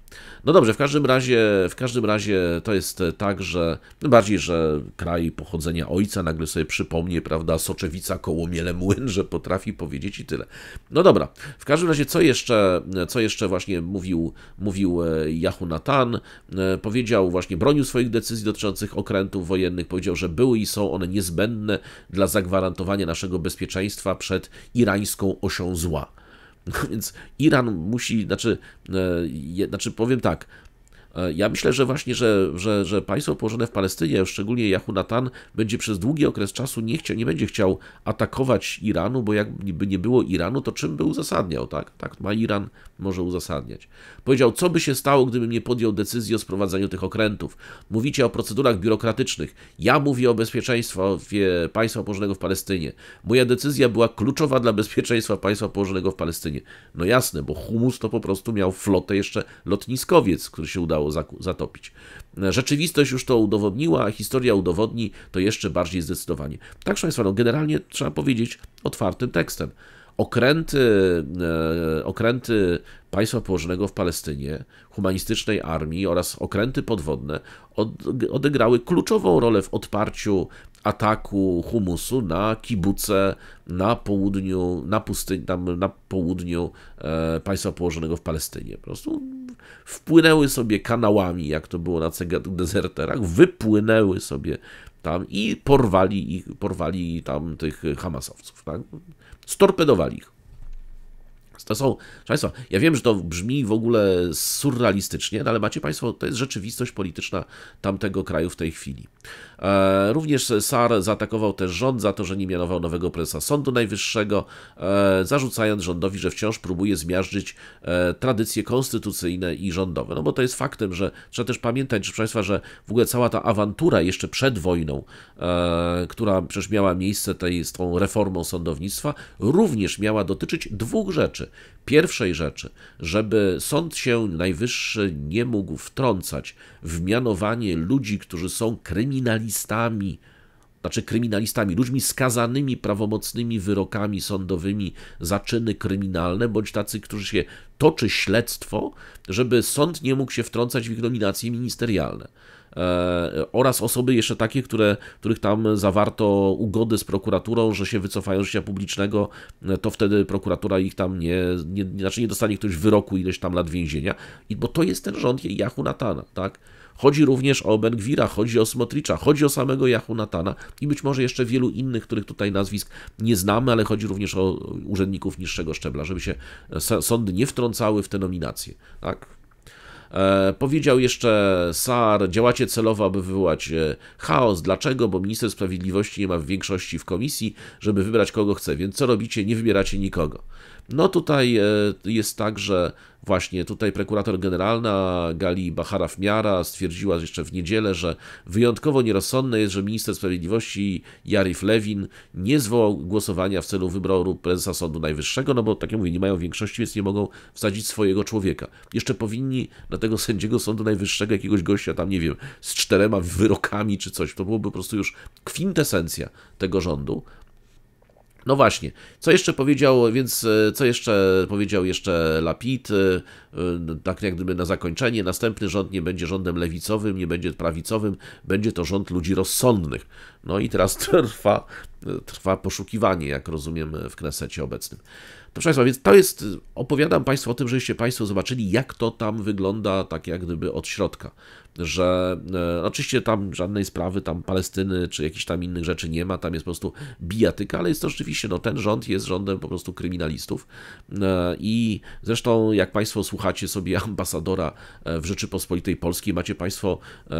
No dobrze, w każdym razie, w każdym razie to jest tak, że tym no bardziej, że kraj pochodzenia ojca nagle sobie przypomnie, prawda, soczewica koło miele młyn, że potrafi powiedzieć i tyle. No dobra, w każdym razie co jeszcze, co jeszcze właśnie mówił, mówił Jahunatan, e, e, powiedział właśnie, bronił swoich decyzji dotyczących okrętów wojennych, powiedział, że były i są one niezbędne dla zagwarantowania naszego bezpieczeństwa przed irańską osią zła. No [LAUGHS] więc Iran musi, znaczy, e, znaczy powiem tak, E, ja myślę, że właśnie, że, że, że państwo położone w Palestynie, szczególnie Jahunatan, będzie przez długi okres czasu nie, chciał, nie będzie chciał atakować Iranu, bo jakby nie było Iranu, to czym by uzasadniał, tak? Tak ma Iran może uzasadniać. Powiedział, co by się stało, gdybym nie podjął decyzji o sprowadzaniu tych okrętów. Mówicie o procedurach biurokratycznych. Ja mówię o bezpieczeństwie państwa położonego w Palestynie. Moja decyzja była kluczowa dla bezpieczeństwa państwa położonego w Palestynie. No jasne, bo Humus to po prostu miał flotę jeszcze lotniskowiec, który się udał udało zatopić. Rzeczywistość już to udowodniła, a historia udowodni to jeszcze bardziej zdecydowanie. Tak, proszę Państwa, no, generalnie trzeba powiedzieć otwartym tekstem. Okręty, e, okręty państwa położonego w Palestynie, humanistycznej armii oraz okręty podwodne odegrały kluczową rolę w odparciu ataku humusu na kibuce na południu, na pustyni, tam na południu e, państwa położonego w Palestynie. Po prostu wpłynęły sobie kanałami, jak to było na dezerterach, wypłynęły sobie tam i porwali ich, porwali tam tych hamasowców, tak? Storpedowali ich. To są, Państwa, ja wiem, że to brzmi w ogóle surrealistycznie, no ale macie Państwo, to jest rzeczywistość polityczna tamtego kraju w tej chwili. E, również Sar zaatakował też rząd za to, że nie mianował nowego prezesa Sądu Najwyższego, e, zarzucając rządowi, że wciąż próbuje zmiażdżyć e, tradycje konstytucyjne i rządowe. No bo to jest faktem, że trzeba też pamiętać, proszę Państwa, że w ogóle cała ta awantura jeszcze przed wojną, która przecież miała miejsce tej, z tą reformą sądownictwa, również miała dotyczyć dwóch rzeczy. Pierwszej rzeczy, żeby sąd się najwyższy nie mógł wtrącać w mianowanie ludzi, którzy są kryminalistami, kryminalistami, znaczy kryminalistami, ludźmi skazanymi prawomocnymi wyrokami sądowymi za czyny kryminalne, bądź tacy, którzy się toczy śledztwo, żeby sąd nie mógł się wtrącać w ich nominacje ministerialne. E, oraz osoby jeszcze takie, które, których tam zawarto ugody z prokuraturą, że się wycofają z życia publicznego, e, to wtedy prokuratura ich tam nie, nie, znaczy nie dostanie ktoś wyroku ileś tam lat więzienia, I, bo to jest ten rząd Jahu Natana, tak? Chodzi również o Ben Gwira, chodzi o Smotricza, chodzi o samego Jahu i być może jeszcze wielu innych, których tutaj nazwisk nie znamy, ale chodzi również o urzędników niższego szczebla, żeby się e, sądy nie wtrącały w te nominacje. Tak? E, powiedział jeszcze Sar, działacie celowo, aby wywołać e, chaos. Dlaczego? Bo minister sprawiedliwości nie ma w większości w komisji, żeby wybrać kogo chce, więc co robicie? Nie wybieracie nikogo. No tutaj e, jest tak, że właśnie tutaj prokurator generalna Gali Bahara Miara stwierdziła jeszcze w niedzielę, że wyjątkowo nierozsądne jest, że minister sprawiedliwości Jarif Lewin nie zwołał głosowania w celu wyboru prezesa Sądu Najwyższego, no bo tak jak mówię, nie mają większości, więc nie mogą wsadzić swojego człowieka. Jeszcze powinni na tego sędziego Sądu Najwyższego jakiegoś gościa tam, nie wiem, z czterema wyrokami czy coś. To byłoby po prostu już kwintesencja tego rządu, no właśnie, co jeszcze powiedział, więc e, co jeszcze powiedział jeszcze Lapid, e, e, tak jak gdyby na zakończenie, następny rząd nie będzie rządem lewicowym, nie będzie prawicowym, będzie to rząd ludzi rozsądnych. No i teraz [LAUGHS] trwa, trwa poszukiwanie, jak rozumiem, w Knesecie obecnym. Proszę Państwa, więc to jest, opowiadam Państwu o tym, żebyście Państwo zobaczyli, jak to tam wygląda, tak jak gdyby od środka. Że e, oczywiście tam żadnej sprawy, tam Palestyny czy jakichś tam innych rzeczy nie ma, tam jest po prostu bijatyka, ale jest to rzeczywiście, no ten rząd jest rządem po prostu kryminalistów. E, I zresztą, jak Państwo słuchacie sobie ambasadora e, w Rzeczypospolitej Polskiej, macie Państwo e,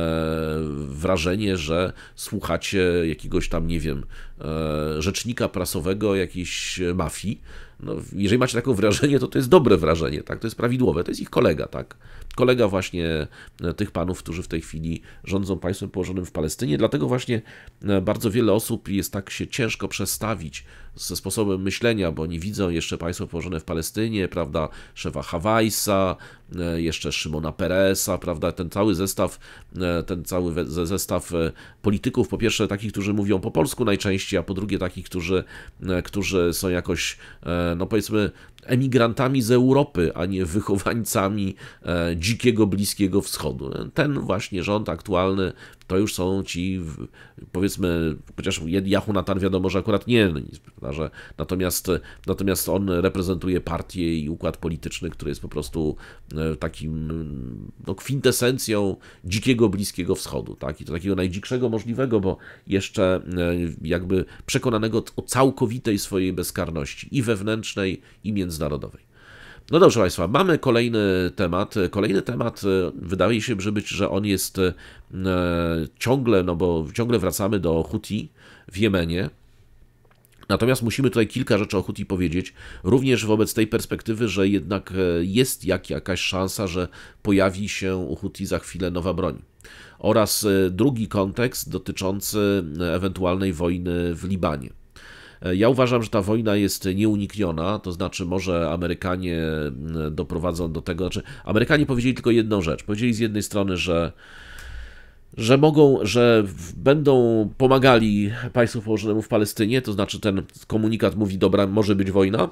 wrażenie, że słuchacie jakiegoś tam, nie wiem, e, rzecznika prasowego jakiejś e, mafii. No, jeżeli macie takie wrażenie, to to jest dobre wrażenie, tak? To jest prawidłowe, to jest ich kolega, tak? kolega właśnie e, tych panów, którzy w tej chwili rządzą państwem położonym w Palestynie. Dlatego właśnie e, bardzo wiele osób jest tak się ciężko przestawić ze sposobem myślenia, bo nie widzą jeszcze państwo położone w Palestynie, prawda, szefa Hawajsa, e, jeszcze Szymona Peresa, prawda, ten cały zestaw, ten cały zestaw polityków, po pierwsze takich, którzy mówią po polsku najczęściej, a po drugie takich, którzy, którzy są jakoś, no powiedzmy, emigrantami z Europy, a nie wychowańcami e, dzikiego Bliskiego Wschodu. Ten właśnie rząd aktualny to już są ci, powiedzmy, chociaż Yahoo Natan wiadomo, że akurat nie, no że natomiast, natomiast on reprezentuje partię i układ polityczny, który jest po prostu e, takim no, kwintesencją dzikiego Bliskiego Wschodu, tak? I to takiego najdzikszego możliwego, bo jeszcze e, jakby przekonanego o całkowitej swojej bezkarności i wewnętrznej, i międzynarodowej. No dobrze Państwa, mamy kolejny temat. Kolejny temat, e, wydaje się, że być, że on jest e, ciągle, no bo ciągle wracamy do Huti w Jemenie. Natomiast musimy tutaj kilka rzeczy o Huti powiedzieć, również wobec tej perspektywy, że jednak e, jest jak, jakaś szansa, że pojawi się u Huti za chwilę nowa broń. Oraz drugi kontekst dotyczący ewentualnej wojny w Libanie. E, ja uważam, że ta wojna jest nieunikniona, to znaczy może Amerykanie mm, doprowadzą do tego, znaczy Amerykanie powiedzieli tylko jedną rzecz. Powiedzieli z jednej strony, że że mogą, że będą pomagali państwu położonemu w Palestynie, to znaczy ten komunikat mówi, dobra, może być wojna,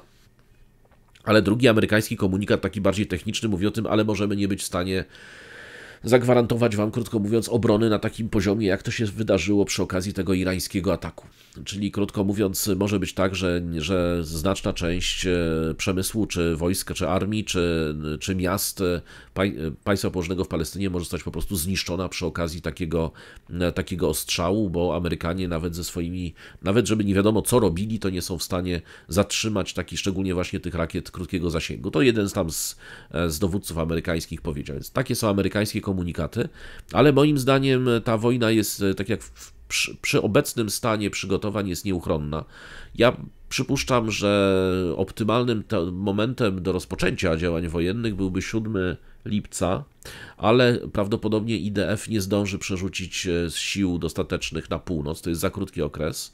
ale drugi amerykański komunikat, taki bardziej techniczny, mówi o tym, ale możemy nie być w stanie zagwarantować wam, krótko mówiąc, obrony na takim poziomie, jak to się wydarzyło przy okazji tego irańskiego ataku. Czyli krótko mówiąc, może być tak, że, że znaczna część e, przemysłu, czy wojska, czy armii, czy, czy miast e, e, państwa położonego w Palestynie może zostać po prostu zniszczona przy okazji takiego, takiego ostrzału, bo Amerykanie nawet ze swoimi, nawet żeby nie wiadomo co robili, to nie są w stanie zatrzymać takich, szczególnie właśnie tych rakiet krótkiego zasięgu. To jeden z tam z, z dowódców amerykańskich powiedział. Więc takie są amerykańskie komunikaty, ale moim zdaniem ta wojna jest, tak jak w przy, przy obecnym stanie przygotowań jest nieuchronna. Ja przypuszczam, że optymalnym momentem do rozpoczęcia działań wojennych byłby 7 lipca, ale prawdopodobnie IDF nie zdąży przerzucić e, sił dostatecznych na północ, to jest za krótki okres.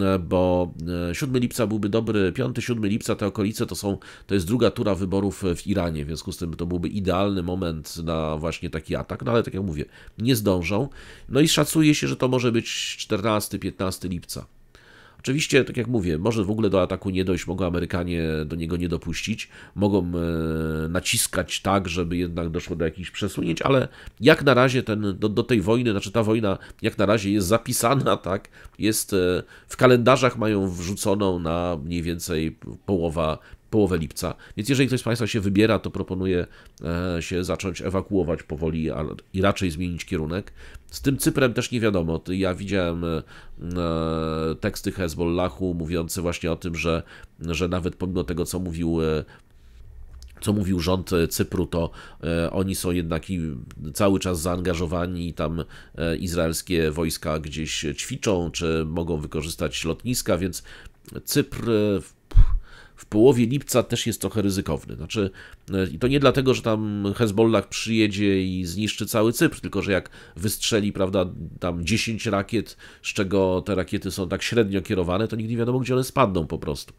E, bo 7 e, lipca byłby dobry, 5-7 lipca te okolice to są, to jest druga tura wyborów e, w Iranie, w związku z tym to byłby idealny moment na właśnie taki atak, no ale tak jak mówię, nie zdążą. No i szacuje się, że to może być 14-15 lipca. Oczywiście, tak jak mówię, może w ogóle do ataku nie dojść, mogą Amerykanie do niego nie dopuścić, mogą e, naciskać tak, żeby jednak doszło do jakichś przesunięć, ale jak na razie ten, do, do tej wojny, znaczy ta wojna jak na razie jest zapisana, tak, jest e, w kalendarzach mają wrzuconą na mniej więcej połowa połowę lipca. Więc jeżeli ktoś z Państwa się wybiera, to proponuję e, się zacząć ewakuować powoli i raczej zmienić kierunek. Z tym Cyprem też nie wiadomo. Ja widziałem e, e, teksty Hezbollahu mówiące właśnie o tym, że, że nawet pomimo tego, co mówił co mówił rząd Cypru, to oni są jednak cały czas zaangażowani, tam izraelskie wojska gdzieś ćwiczą, czy mogą wykorzystać lotniska, więc Cypr w połowie lipca też jest trochę ryzykowny. Znaczy, e, i to nie dlatego, że tam Hezbollah przyjedzie i zniszczy cały Cypr, tylko że jak wystrzeli, prawda, tam 10 rakiet, z czego te rakiety są tak średnio kierowane, to nigdy nie wiadomo, gdzie one spadną po prostu.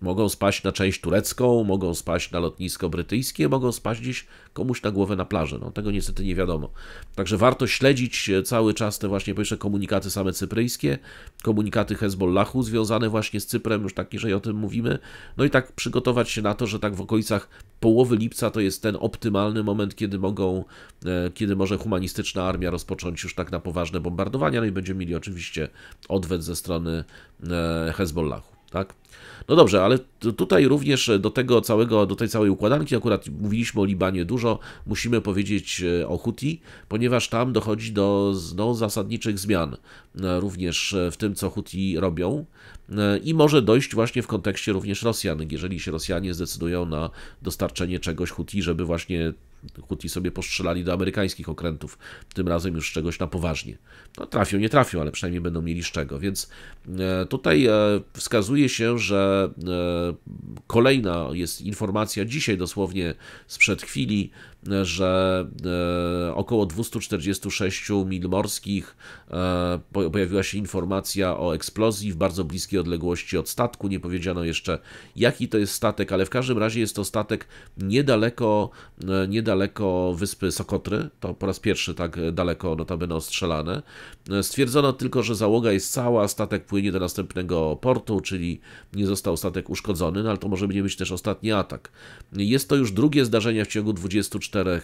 Mogą spaść na część turecką, mogą spaść na lotnisko brytyjskie, mogą spaść gdzieś komuś na głowę na plaży. No, tego niestety nie wiadomo. Także warto śledzić e, cały czas te właśnie pierwsze komunikaty same cypryjskie, komunikaty Hezbollahu związane właśnie z Cyprem, już tak niżej o tym mówimy. No i tak przygotować się na to, że tak w okolicach połowy lipca to jest ten optymalny moment, kiedy mogą, e, kiedy może humanistyczna armia rozpocząć już tak na poważne bombardowania, no i będziemy mieli oczywiście odwet ze strony e, Hezbollahu tak? No dobrze, ale tutaj również e, do tego całego, do tej całej układanki, akurat mówiliśmy o Libanie dużo, musimy powiedzieć e, o Huti, ponieważ tam dochodzi do no, zasadniczych zmian e, również w tym, co Huti robią i może dojść właśnie w kontekście również Rosjan, jeżeli się Rosjanie zdecydują na dostarczenie czegoś Huti, żeby właśnie Huti sobie postrzelali do amerykańskich okrętów, tym razem już czegoś na poważnie. No, trafią, nie trafią, ale przynajmniej będą mieli z czego. Więc e, tutaj e, wskazuje się, że e, kolejna jest informacja dzisiaj dosłownie sprzed chwili, że e, około 246 mil morskich e, pojawiła się informacja o eksplozji w bardzo bliskiej odległości od statku. Nie powiedziano jeszcze jaki to jest statek, ale w każdym razie jest to statek niedaleko, e, niedaleko wyspy Sokotry. To po raz pierwszy tak daleko notabene ostrzelane. E, stwierdzono tylko, że załoga jest cała, statek płynie do następnego portu, czyli nie został statek uszkodzony, no ale to może nie być też ostatni atak. Jest to już drugie zdarzenie w ciągu 24 e,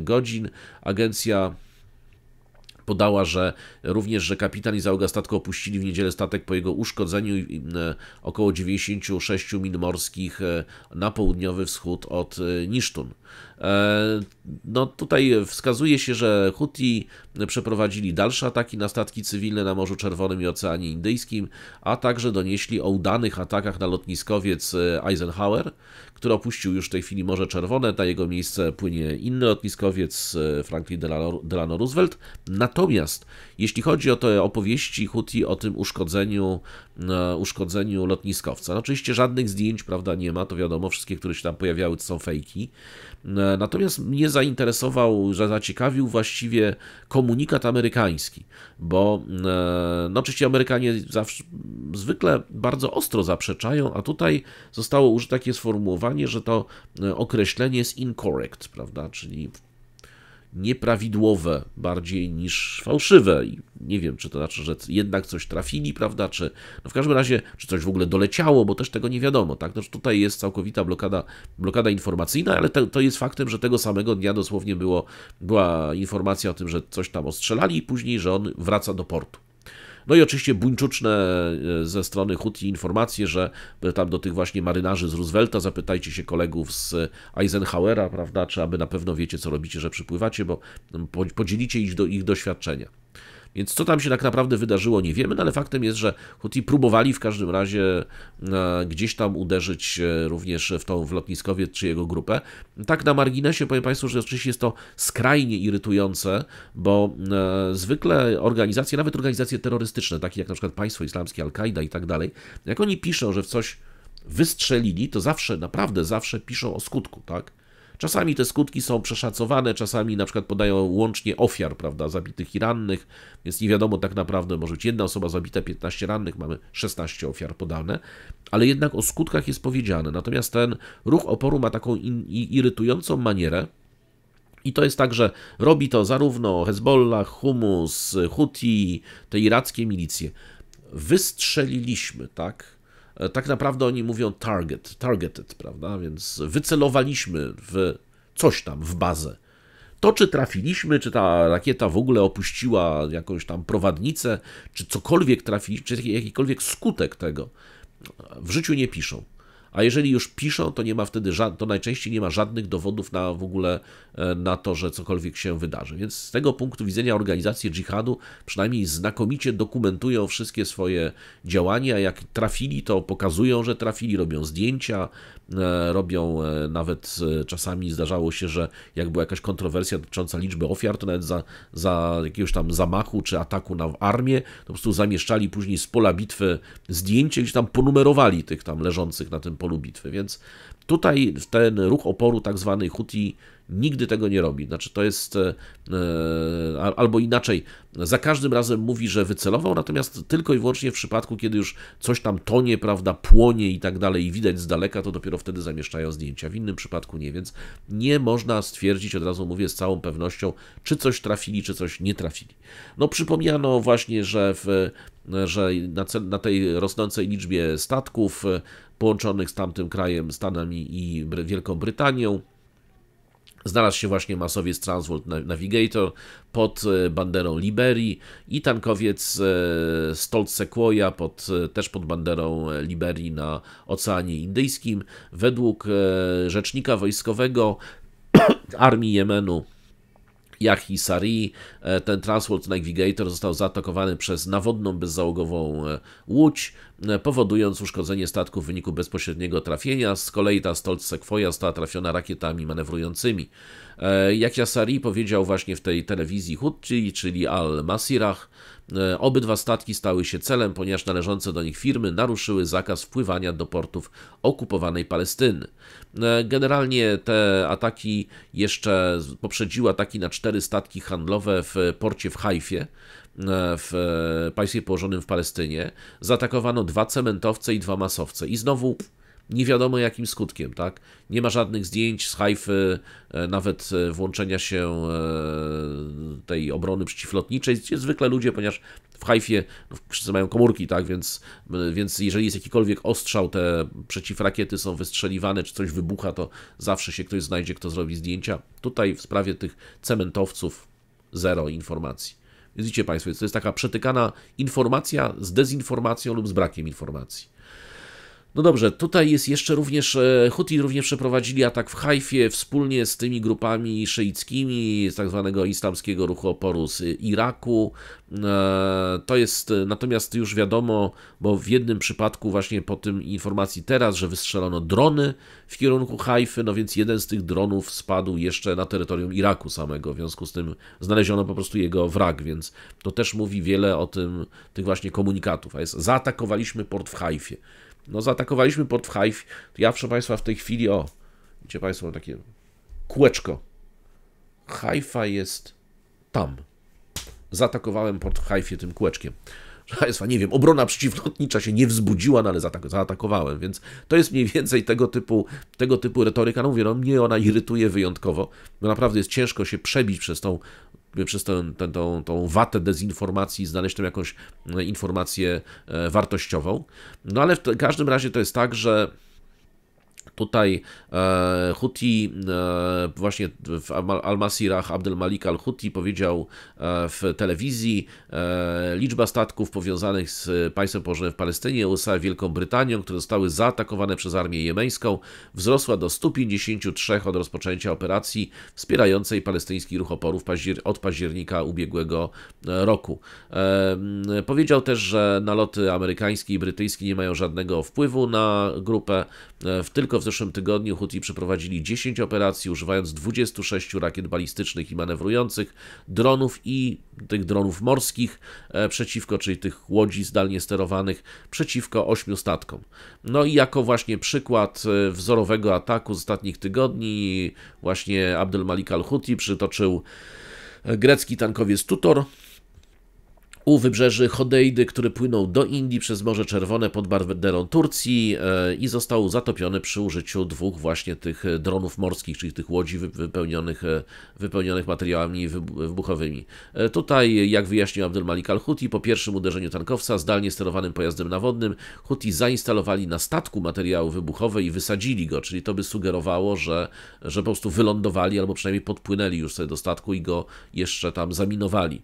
godzin. Agencja podała, że również, że kapitan i załoga statku opuścili w niedzielę statek po jego uszkodzeniu e, około 96 min morskich na południowy wschód od Nisztun. E, no tutaj wskazuje się, że Huti przeprowadzili dalsze ataki na statki cywilne na Morzu Czerwonym i Oceanie Indyjskim, a także donieśli o udanych atakach na lotniskowiec e, Eisenhower, który opuścił już w tej chwili Morze Czerwone, na jego miejsce płynie inny lotniskowiec e, Franklin Delano, Delano Roosevelt. Natomiast jeśli chodzi o te opowieści Houthi o tym uszkodzeniu, uszkodzeniu lotniskowca, no oczywiście żadnych zdjęć, prawda, nie ma, to wiadomo, wszystkie, które się tam pojawiały, to są fejki. Natomiast mnie zainteresował, że zaciekawił właściwie komunikat amerykański, bo e, no oczywiście Amerykanie zawsze, zwykle bardzo ostro zaprzeczają, a tutaj zostało użyte takie sformułowanie, że to e, określenie jest incorrect, prawda, czyli nieprawidłowe bardziej niż fałszywe. I nie wiem, czy to znaczy, że jednak coś trafili, prawda, czy no w każdym razie, czy coś w ogóle doleciało, bo też tego nie wiadomo, tak? No, tutaj jest całkowita blokada, blokada informacyjna, ale te, to jest faktem, że tego samego dnia dosłownie było, była informacja o tym, że coś tam ostrzelali i później, że on wraca do portu. No i oczywiście buńczuczne e, ze strony Huti informacje, że e, tam do tych właśnie marynarzy z Roosevelta zapytajcie się kolegów z e, Eisenhowera, prawda, czy aby na pewno wiecie, co robicie, że przypływacie, bo podzielicie ich, do, ich doświadczenia. Więc co tam się tak naprawdę wydarzyło, nie wiemy, no ale faktem jest, że Houthi próbowali w każdym razie e, gdzieś tam uderzyć e, również w tą w lotniskowiec czy jego grupę. Tak na marginesie powiem Państwu, że oczywiście jest to skrajnie irytujące, bo e, zwykle organizacje, nawet organizacje terrorystyczne, takie jak na przykład Państwo Islamskie, Al-Kaida i tak dalej, jak oni piszą, że w coś wystrzelili, to zawsze, naprawdę zawsze piszą o skutku, tak? Czasami te skutki są przeszacowane, czasami na przykład podają łącznie ofiar, prawda, zabitych i rannych, więc nie wiadomo tak naprawdę, może być jedna osoba zabita, 15 rannych, mamy 16 ofiar podane, ale jednak o skutkach jest powiedziane. Natomiast ten ruch oporu ma taką irytującą manierę, i to jest tak, że robi to zarówno Hezbollah, Humus, Huti, te irackie milicje. Wystrzeliliśmy, tak? E, tak naprawdę oni mówią target, targeted, prawda? Więc wycelowaliśmy w coś tam, w bazę. To, czy trafiliśmy, czy ta rakieta w ogóle opuściła jakąś tam prowadnicę, czy cokolwiek trafiliśmy, czy jakikolwiek skutek tego, w życiu nie piszą. A jeżeli już piszą, to nie ma wtedy to najczęściej nie ma żadnych dowodów na w ogóle e, na to, że cokolwiek się wydarzy. Więc z tego punktu widzenia organizacje dżihadu przynajmniej znakomicie dokumentują wszystkie swoje działania. Jak trafili, to pokazują, że trafili, robią zdjęcia, e, robią e, nawet czasami zdarzało się, że jak była jakaś kontrowersja dotycząca liczby ofiar, to nawet za, za jakiegoś tam zamachu czy ataku na armię, to po prostu zamieszczali później z pola bitwy zdjęcie, gdzie tam ponumerowali tych tam leżących na tym polu bitwy. Więc tutaj ten ruch oporu, tak zwany Huti, nigdy tego nie robi. Znaczy to jest e, e, albo inaczej, za każdym razem mówi, że wycelował, natomiast tylko i wyłącznie w przypadku, kiedy już coś tam tonie, prawda, płonie i tak dalej i widać z daleka, to dopiero wtedy zamieszczają zdjęcia. W innym przypadku nie, więc nie można stwierdzić, od razu mówię z całą pewnością, czy coś trafili, czy coś nie trafili. No przypomniano właśnie, że w że na, na, tej rosnącej liczbie statków e, połączonych z tamtym krajem, Stanami i Wielką Brytanią, Znalazł się właśnie masowiec Transworld Navigator pod e, banderą Liberii i tankowiec e, Stolt Sequoia pod, e, też pod banderą Liberii na Oceanie Indyjskim. Według rzecznika wojskowego [COUGHS] armii Jemenu Yahi Sari. Ten Transworld Navigator został zaatakowany przez nawodną bezzałogową łódź powodując uszkodzenie statku w wyniku bezpośredniego trafienia. Z kolei ta Stolz Sekwoja została trafiona rakietami manewrującymi. E, jak Yasari powiedział właśnie w tej telewizji Hutchi, czyli Al-Masirach, e, obydwa statki stały się celem, ponieważ należące do nich firmy naruszyły zakaz wpływania do portów okupowanej Palestyny. E, generalnie te ataki jeszcze poprzedziły ataki na cztery statki handlowe w porcie w Hajfie, E, w e, państwie położonym w Palestynie, zaatakowano dwa cementowce i dwa masowce. I znowu nie wiadomo jakim skutkiem, tak? Nie ma żadnych zdjęć z Hajfy, e, nawet włączenia się tej obrony przeciwlotniczej, gdzie zwykle ludzie, ponieważ w Hajfie no, wszyscy mają komórki, tak? Więc, więc jeżeli jest jakikolwiek ostrzał, te przeciwrakiety są wystrzeliwane, czy coś wybucha, to zawsze się ktoś znajdzie, kto zrobi zdjęcia. Tutaj w sprawie tych cementowców zero informacji. Widzicie Państwo, to jest taka przetykana informacja z dezinformacją lub z brakiem informacji. No dobrze, tutaj jest jeszcze również, e, Huti również przeprowadzili atak w Hajfie wspólnie z tymi grupami szyickimi z tak zwanego islamskiego ruchu oporu z Iraku. E, to jest e, natomiast już wiadomo, bo w jednym przypadku właśnie po tym informacji teraz, że wystrzelono drony w kierunku Hajfy, no więc jeden z tych dronów spadł jeszcze na terytorium Iraku samego, w związku z tym znaleziono po prostu jego wrak, więc to też mówi wiele o tym, tych właśnie komunikatów, a jest zaatakowaliśmy port w Hajfie. No zaatakowaliśmy port w Hive. Ja, proszę Państwa, w tej chwili, o, widzicie Państwo, takie kółeczko. Haifa jest tam. Zaatakowałem port w Haifie tym kółeczkiem. Proszę Państwa, nie wiem, obrona przeciwlotnicza się nie wzbudziła, no ale zaatakowałem, więc to jest mniej więcej tego typu, tego typu retoryka. No mówię, no mnie ona irytuje wyjątkowo, bo no, naprawdę jest ciężko się przebić przez tą przez tę, tę, tą, tą watę dezinformacji znaleźć tam jakąś e, informację e, wartościową. No ale w każdym razie to jest tak, że Tutaj e, Huti, e, właśnie w Al-Masirach Abdelmalik Al-Huti powiedział e, w telewizji, e, liczba statków powiązanych z państwem położonym w Palestynie, USA i Wielką Brytanią, które zostały zaatakowane przez armię jemeńską, wzrosła do 153 od rozpoczęcia operacji wspierającej palestyński ruch oporu paździer od października ubiegłego e, roku. Powiedział też, że naloty amerykańskie i brytyjskie nie mają żadnego wpływu na grupę, tylko w zeszłym tygodniu Houthi przeprowadzili 10 operacji, używając 26 rakiet balistycznych i manewrujących, dronów i tych dronów morskich e, przeciwko, czyli tych łodzi zdalnie sterowanych, przeciwko ośmiu statkom. No i jako właśnie przykład e, wzorowego ataku z ostatnich tygodni właśnie Abdel Malik al-Houthi przytoczył grecki tankowiec Tutor, u wybrzeży Hodeidy, który płynął do Indii przez Morze Czerwone pod barwederą Turcji e, i został zatopiony przy użyciu dwóch właśnie tych dronów morskich, czyli tych łodzi wypełnionych, e, wypełnionych materiałami wybuchowymi. E, tutaj, jak wyjaśnił Abdelmalik al-Huti, po pierwszym uderzeniu tankowca zdalnie sterowanym pojazdem nawodnym Huti zainstalowali na statku materiały wybuchowe i wysadzili go, czyli to by sugerowało, że, że po prostu wylądowali albo przynajmniej podpłynęli już sobie do statku i go jeszcze tam zaminowali.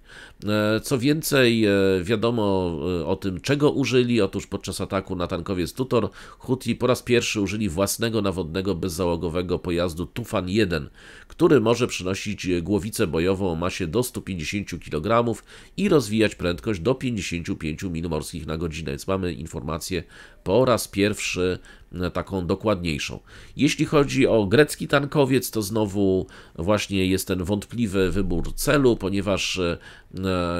Co więcej, Więcej e, wiadomo e, o tym, czego użyli. Otóż podczas ataku na tankowiec Tutor Huti po raz pierwszy użyli własnego nawodnego bezzałogowego pojazdu Tufan-1, który może przynosić głowicę bojową o masie do 150 kg i rozwijać prędkość do 55 mil morskich na godzinę. Więc mamy informację po raz pierwszy E, taką dokładniejszą. Jeśli chodzi o grecki tankowiec, to znowu właśnie jest ten wątpliwy wybór celu, ponieważ e,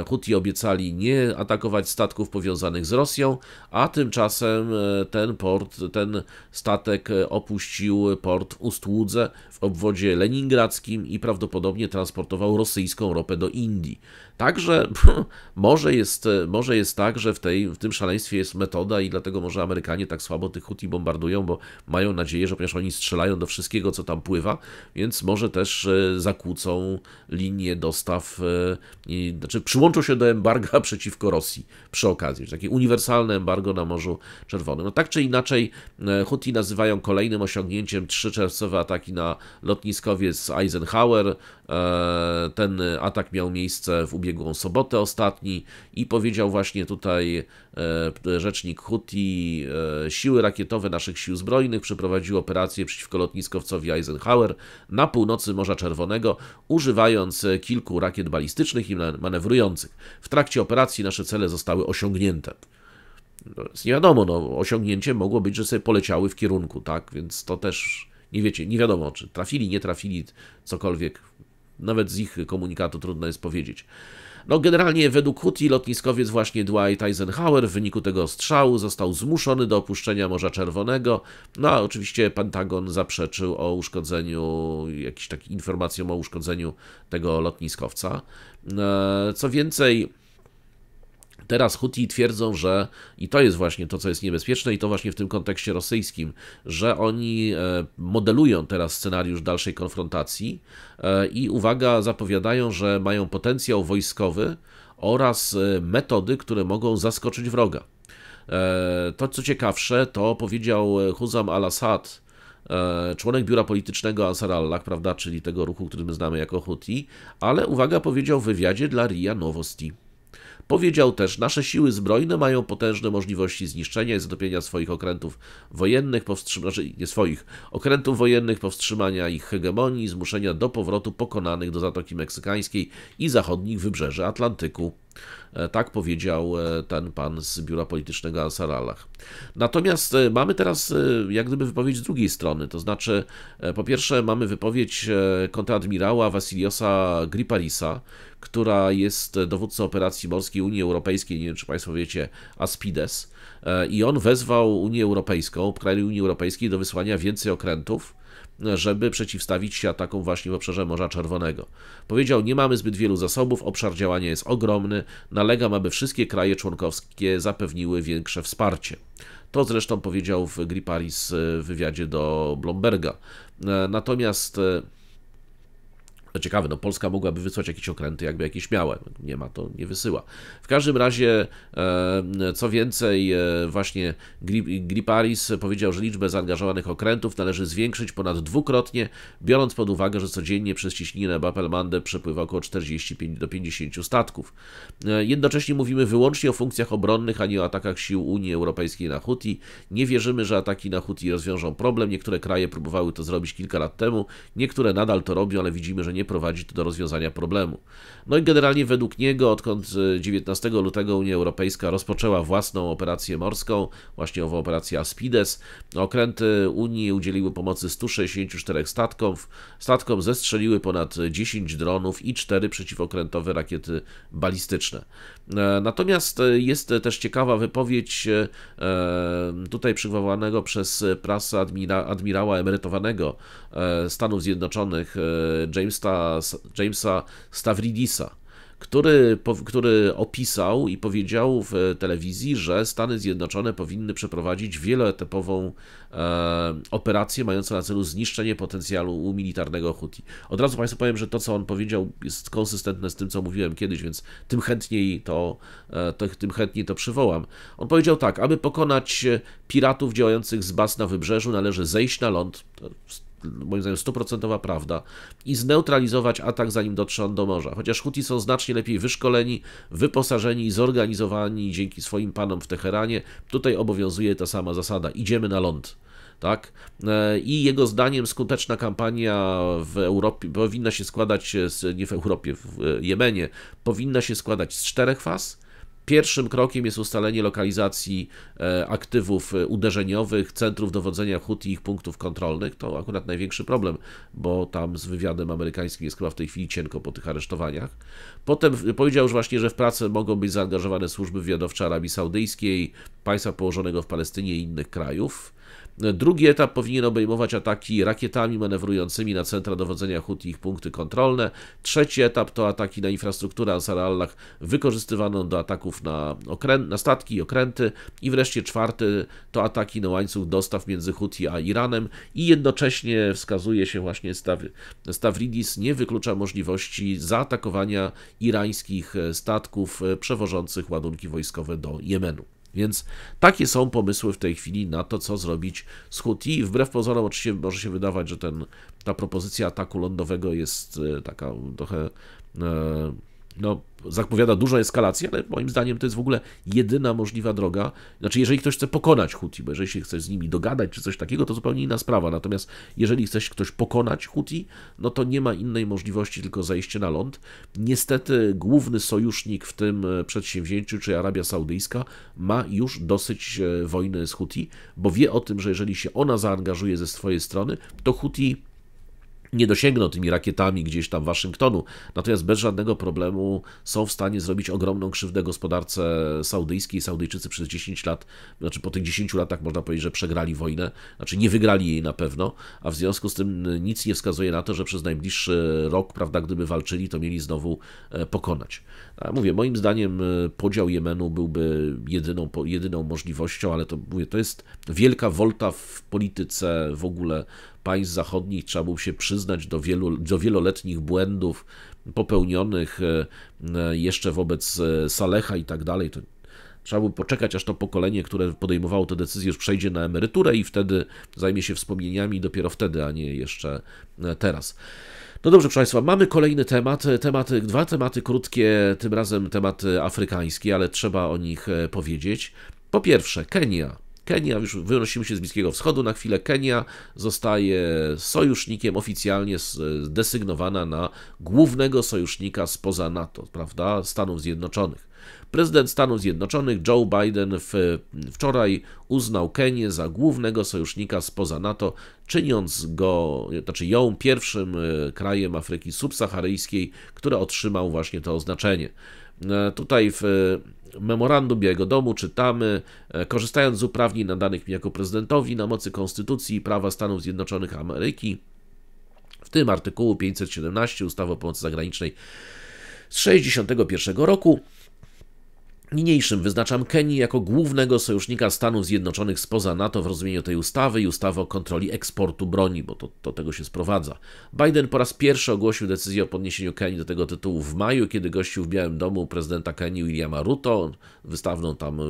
Huti obiecali nie atakować statków powiązanych z Rosją, a tymczasem e, ten port, ten statek opuścił port w Ustłudze w obwodzie leningradzkim i prawdopodobnie transportował rosyjską ropę do Indii. Także [LAUGHS] może jest, może jest tak, że w, tej, w tym szaleństwie jest metoda i dlatego może Amerykanie tak słabo tych Huti bombardują, bo mają nadzieję, że ponieważ oni strzelają do wszystkiego, co tam pływa, więc może też e, zakłócą linię dostaw, e, i, znaczy przyłączą się do embarga [LAUGHS] przeciwko Rosji przy okazji. Takie uniwersalne embargo na Morzu Czerwonym. No tak czy inaczej e, Huti nazywają kolejnym osiągnięciem trzy czerwcowe ataki na lotniskowiec Eisenhower, E, ten atak miał miejsce w ubiegłą sobotę ostatni i powiedział właśnie tutaj e, rzecznik Huti, e, siły rakietowe naszych sił zbrojnych przeprowadziły operację przeciwko lotniskowcowi Eisenhower na północy Morza Czerwonego, używając kilku rakiet balistycznych i manewrujących. W trakcie operacji nasze cele zostały osiągnięte. No nie wiadomo, no, osiągnięcie mogło być, że sobie poleciały w kierunku, tak? Więc to też nie wiecie, nie wiadomo, czy trafili, nie trafili, cokolwiek, nawet z ich komunikatu trudno jest powiedzieć. No generalnie według Huti lotniskowiec właśnie Dwight Eisenhower w wyniku tego strzału został zmuszony do opuszczenia Morza Czerwonego. No a oczywiście Pentagon zaprzeczył o uszkodzeniu, jakiś taki informacjom o uszkodzeniu tego lotniskowca. E, co więcej, Teraz Huti twierdzą, że i to jest właśnie to, co jest niebezpieczne, i to właśnie w tym kontekście rosyjskim, że oni e, modelują teraz scenariusz dalszej konfrontacji e, i uwaga, zapowiadają, że mają potencjał wojskowy oraz e, metody, które mogą zaskoczyć wroga. To, co ciekawsze, to powiedział Huzam al-Assad, członek biura politycznego Ansar Allah, prawda, czyli tego ruchu, który my znamy jako Huti, ale uwaga, powiedział w wywiadzie dla RIA Nowosti. Powiedział też, nasze siły zbrojne mają potężne możliwości zniszczenia i zatopienia swoich okrętów wojennych, powstrzymania, znaczy nie swoich, okrętów wojennych, powstrzymania ich hegemonii, zmuszenia do powrotu pokonanych do Zatoki Meksykańskiej i zachodnich wybrzeży Atlantyku. E, tak powiedział e, ten pan z biura politycznego Ansaralach. Natomiast e, mamy teraz jak gdyby wypowiedź z drugiej strony, to znaczy po pierwsze mamy wypowiedź kontradmirała Wasiliosa Griparisa, która jest dowódcą operacji morskiej Unii Europejskiej, nie wiem czy Państwo wiecie, Aspides. E, I on wezwał Unię Europejską, kraje Unii Europejskiej do wysłania więcej okrętów, żeby przeciwstawić się atakom właśnie w obszarze Morza Czerwonego. Powiedział, nie mamy zbyt wielu zasobów, obszar działania jest ogromny, nalegam, aby wszystkie kraje członkowskie zapewniły większe wsparcie. To zresztą powiedział w Griparis e, w wywiadzie do Blomberga. E, natomiast to ciekawe, no Polska mogłaby wysłać jakieś okręty, jakby jakieś miałe. Nie ma, to nie wysyła. W każdym razie, co więcej, e, właśnie Griparis powiedział, że liczbę zaangażowanych okrętów należy zwiększyć ponad dwukrotnie, biorąc pod uwagę, że codziennie przez ciśninę Bapelmandę przepływa około 45 do 50 statków. E, jednocześnie mówimy wyłącznie o funkcjach obronnych, a nie o atakach sił Unii Europejskiej na Huti. Nie wierzymy, że ataki na Huti rozwiążą problem. Niektóre kraje próbowały to zrobić kilka lat temu, niektóre nadal to robią, ale widzimy, że nie nie prowadzi to do rozwiązania problemu. No i generalnie według niego, odkąd 19 e, lutego Unia Europejska rozpoczęła własną operację morską, właśnie ową operację Aspides, okręty Unii udzieliły pomocy 164 statkom, statkom zestrzeliły ponad 10 dronów i 4 przeciwokrętowe rakiety balistyczne. E, natomiast e, jest też ciekawa wypowiedź e, tutaj przywołanego przez prasa admira admirała emerytowanego Stanów Zjednoczonych Jamesa, Jamesa Stavridisa który, po, który opisał i powiedział w telewizji, że Stany Zjednoczone powinny przeprowadzić wieloetapową e, operację mającą na celu zniszczenie potencjału militarnego Huti. Od razu Państwu powiem, że to, co on powiedział, jest konsystentne z tym, co mówiłem kiedyś, więc tym chętniej to, e, to tym chętniej to przywołam. On powiedział tak, aby pokonać e, piratów działających z baz na wybrzeżu, należy zejść na ląd moim zdaniem stuprocentowa prawda, i zneutralizować atak, zanim dotrze on do morza. Chociaż Huti są znacznie lepiej wyszkoleni, wyposażeni i zorganizowani dzięki swoim panom w Teheranie, tutaj obowiązuje ta sama zasada. Idziemy na ląd. Tak? E, I jego zdaniem skuteczna kampania w Europie powinna się składać, z, nie w Europie, w Jemenie, powinna się składać z czterech faz Pierwszym krokiem jest ustalenie lokalizacji e, aktywów e, uderzeniowych, centrów dowodzenia hut i ich punktów kontrolnych. To akurat największy problem, bo tam z wywiadem amerykańskim jest chyba w tej chwili cienko po tych aresztowaniach. Potem powiedział już właśnie, że w pracę mogą być zaangażowane służby wywiadowcze Arabii Saudyjskiej, państwa położonego w Palestynie i innych krajów. Drugi etap powinien obejmować ataki rakietami manewrującymi na centra dowodzenia Hut i ich punkty kontrolne. Trzeci etap to ataki na infrastrukturę Ansar Allah wykorzystywaną do ataków na, okręt, na statki i okręty. I wreszcie czwarty to ataki na łańcuch dostaw między Huti a Iranem i jednocześnie wskazuje się właśnie staw Stavridis nie wyklucza możliwości zaatakowania irańskich statków przewożących ładunki wojskowe do Jemenu. Więc takie są pomysły w tej chwili na to, co zrobić z I Wbrew pozorom oczywiście może się wydawać, że ten, ta propozycja ataku lądowego jest e, taka trochę... E, no, zapowiada dużą eskalację, ale moim zdaniem to jest w ogóle jedyna możliwa droga. Znaczy, jeżeli ktoś chce pokonać Huti, bo jeżeli się chcesz z nimi dogadać czy coś takiego, to zupełnie inna sprawa. Natomiast jeżeli chcesz ktoś pokonać Huti, no to nie ma innej możliwości, tylko zejście na ląd. Niestety główny sojusznik w tym e, przedsięwzięciu, czyli Arabia Saudyjska, ma już dosyć e, wojny z Huti, bo wie o tym, że jeżeli się ona zaangażuje ze swojej strony, to Huti nie dosięgną tymi rakietami gdzieś tam Waszyngtonu. Natomiast bez żadnego problemu są w stanie zrobić ogromną krzywdę gospodarce saudyjskiej. Saudyjczycy przez 10 lat, znaczy po tych 10 latach można powiedzieć, że przegrali wojnę, znaczy nie wygrali jej na pewno, a w związku z tym nic nie wskazuje na to, że przez najbliższy rok, prawda, gdyby walczyli, to mieli znowu e, pokonać mówię, moim zdaniem e, podział Jemenu byłby jedyną, jedyną możliwością, ale to, mówię, to jest wielka wolta w polityce w ogóle państw zachodnich. Trzeba było się przyznać do, wielu, do wieloletnich błędów popełnionych e, e, jeszcze wobec Saleha i tak dalej. To Trzeba by poczekać, aż to pokolenie, które podejmowało te decyzje, już przejdzie na emeryturę i wtedy zajmie się wspomnieniami dopiero wtedy, a nie jeszcze teraz. No dobrze, proszę Państwa, mamy kolejny temat, tematy, dwa tematy krótkie, tym razem tematy afrykańskie, ale trzeba o nich e, powiedzieć. Po pierwsze, Kenia. Kenia, już wynosimy się z Bliskiego Wschodu na chwilę. Kenia zostaje sojusznikiem oficjalnie desygnowana na głównego sojusznika spoza NATO, prawda? Stanów Zjednoczonych. Prezydent Stanów Zjednoczonych Joe Biden w, wczoraj uznał Kenię za głównego sojusznika spoza NATO, czyniąc go, znaczy ją pierwszym e, krajem Afryki subsaharyjskiej, który otrzymał właśnie to oznaczenie. E, tutaj w e, memorandum Białego Domu czytamy, korzystając z uprawnień nadanych mi jako prezydentowi na mocy Konstytucji i prawa Stanów Zjednoczonych Ameryki, w tym artykułu 517 ustawy o pomocy zagranicznej z 1961 roku, Niniejszym wyznaczam Kenii jako głównego sojusznika Stanów Zjednoczonych spoza NATO w rozumieniu tej ustawy i ustawy o kontroli eksportu broni, bo to do tego się sprowadza. Biden po raz pierwszy ogłosił decyzję o podniesieniu Kenii do tego tytułu w maju, kiedy gościł w Białym Domu prezydenta Kenii Williama Ruto, wystawną tam e,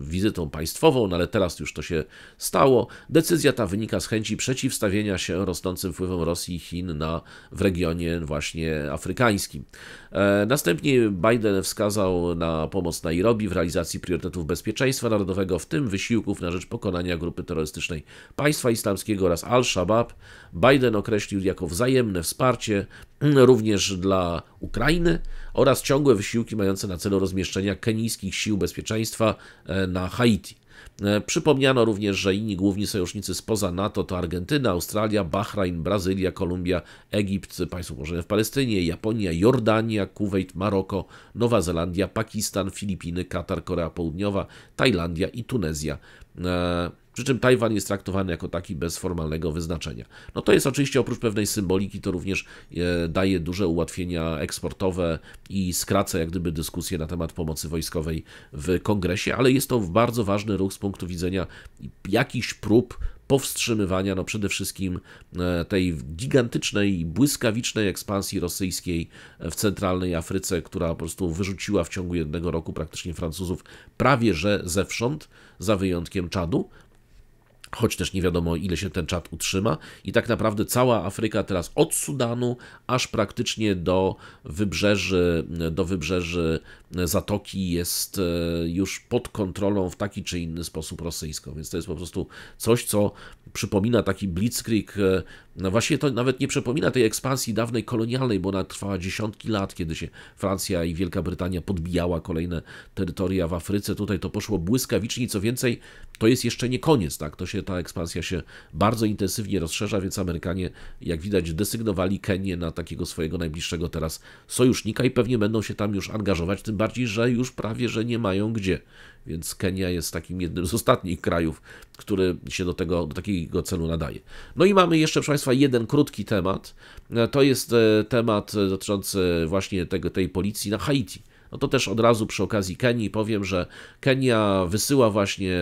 wizytą państwową, no ale teraz już to się stało. Decyzja ta wynika z chęci przeciwstawienia się rosnącym wpływom Rosji i Chin na, w regionie właśnie afrykańskim. E, następnie Biden wskazał na pomoc Nairobi w realizacji priorytetów bezpieczeństwa narodowego, w tym wysiłków na rzecz pokonania grupy terrorystycznej Państwa Islamskiego oraz Al-Shabaab. Biden określił jako wzajemne wsparcie [CLEARS THROAT] również dla Ukrainy oraz ciągłe wysiłki mające na celu rozmieszczenia kenijskich sił bezpieczeństwa e, na Haiti. E, przypomniano również, że inni główni sojusznicy spoza NATO to Argentyna, Australia, Bahrajn, Brazylia, Kolumbia, Egipt, państwo położone w Palestynie, Japonia, Jordania, Kuwejt, Maroko, Nowa Zelandia, Pakistan, Filipiny, Katar, Korea Południowa, Tajlandia i Tunezja. E, przy czym Tajwan jest traktowany jako taki bez formalnego wyznaczenia. No to jest oczywiście oprócz pewnej symboliki, to również e, daje duże ułatwienia eksportowe i skraca jak gdyby dyskusję na temat pomocy wojskowej w kongresie, ale jest to bardzo ważny ruch z punktu widzenia jakichś prób powstrzymywania no przede wszystkim e, tej gigantycznej, błyskawicznej ekspansji rosyjskiej w centralnej Afryce, która po prostu wyrzuciła w ciągu jednego roku praktycznie Francuzów prawie że zewsząd, za wyjątkiem Czadu choć też nie wiadomo, ile się ten czat utrzyma. I tak naprawdę cała Afryka teraz od Sudanu aż praktycznie do wybrzeży, do wybrzeży Zatoki jest e, już pod kontrolą w taki czy inny sposób rosyjską. Więc to jest po prostu coś, co przypomina taki blitzkrieg. E, no właśnie to nawet nie przypomina tej ekspansji dawnej kolonialnej, bo ona trwała dziesiątki lat, kiedy się Francja i Wielka Brytania podbijała kolejne terytoria w Afryce. Tutaj to poszło błyskawicznie. Co więcej, to jest jeszcze nie koniec, tak? To się ta ekspansja się bardzo intensywnie rozszerza, więc Amerykanie, jak widać, desygnowali Kenię na takiego swojego najbliższego teraz sojusznika i pewnie będą się tam już angażować, tym bardziej, że już prawie, że nie mają gdzie. Więc Kenia jest takim jednym z ostatnich krajów, który się do, tego, do takiego celu nadaje. No i mamy jeszcze, proszę Państwa, jeden krótki temat. E, to jest e, temat e, dotyczący właśnie tego, tej policji na Haiti. No to też od razu przy okazji Kenii powiem, że Kenia wysyła właśnie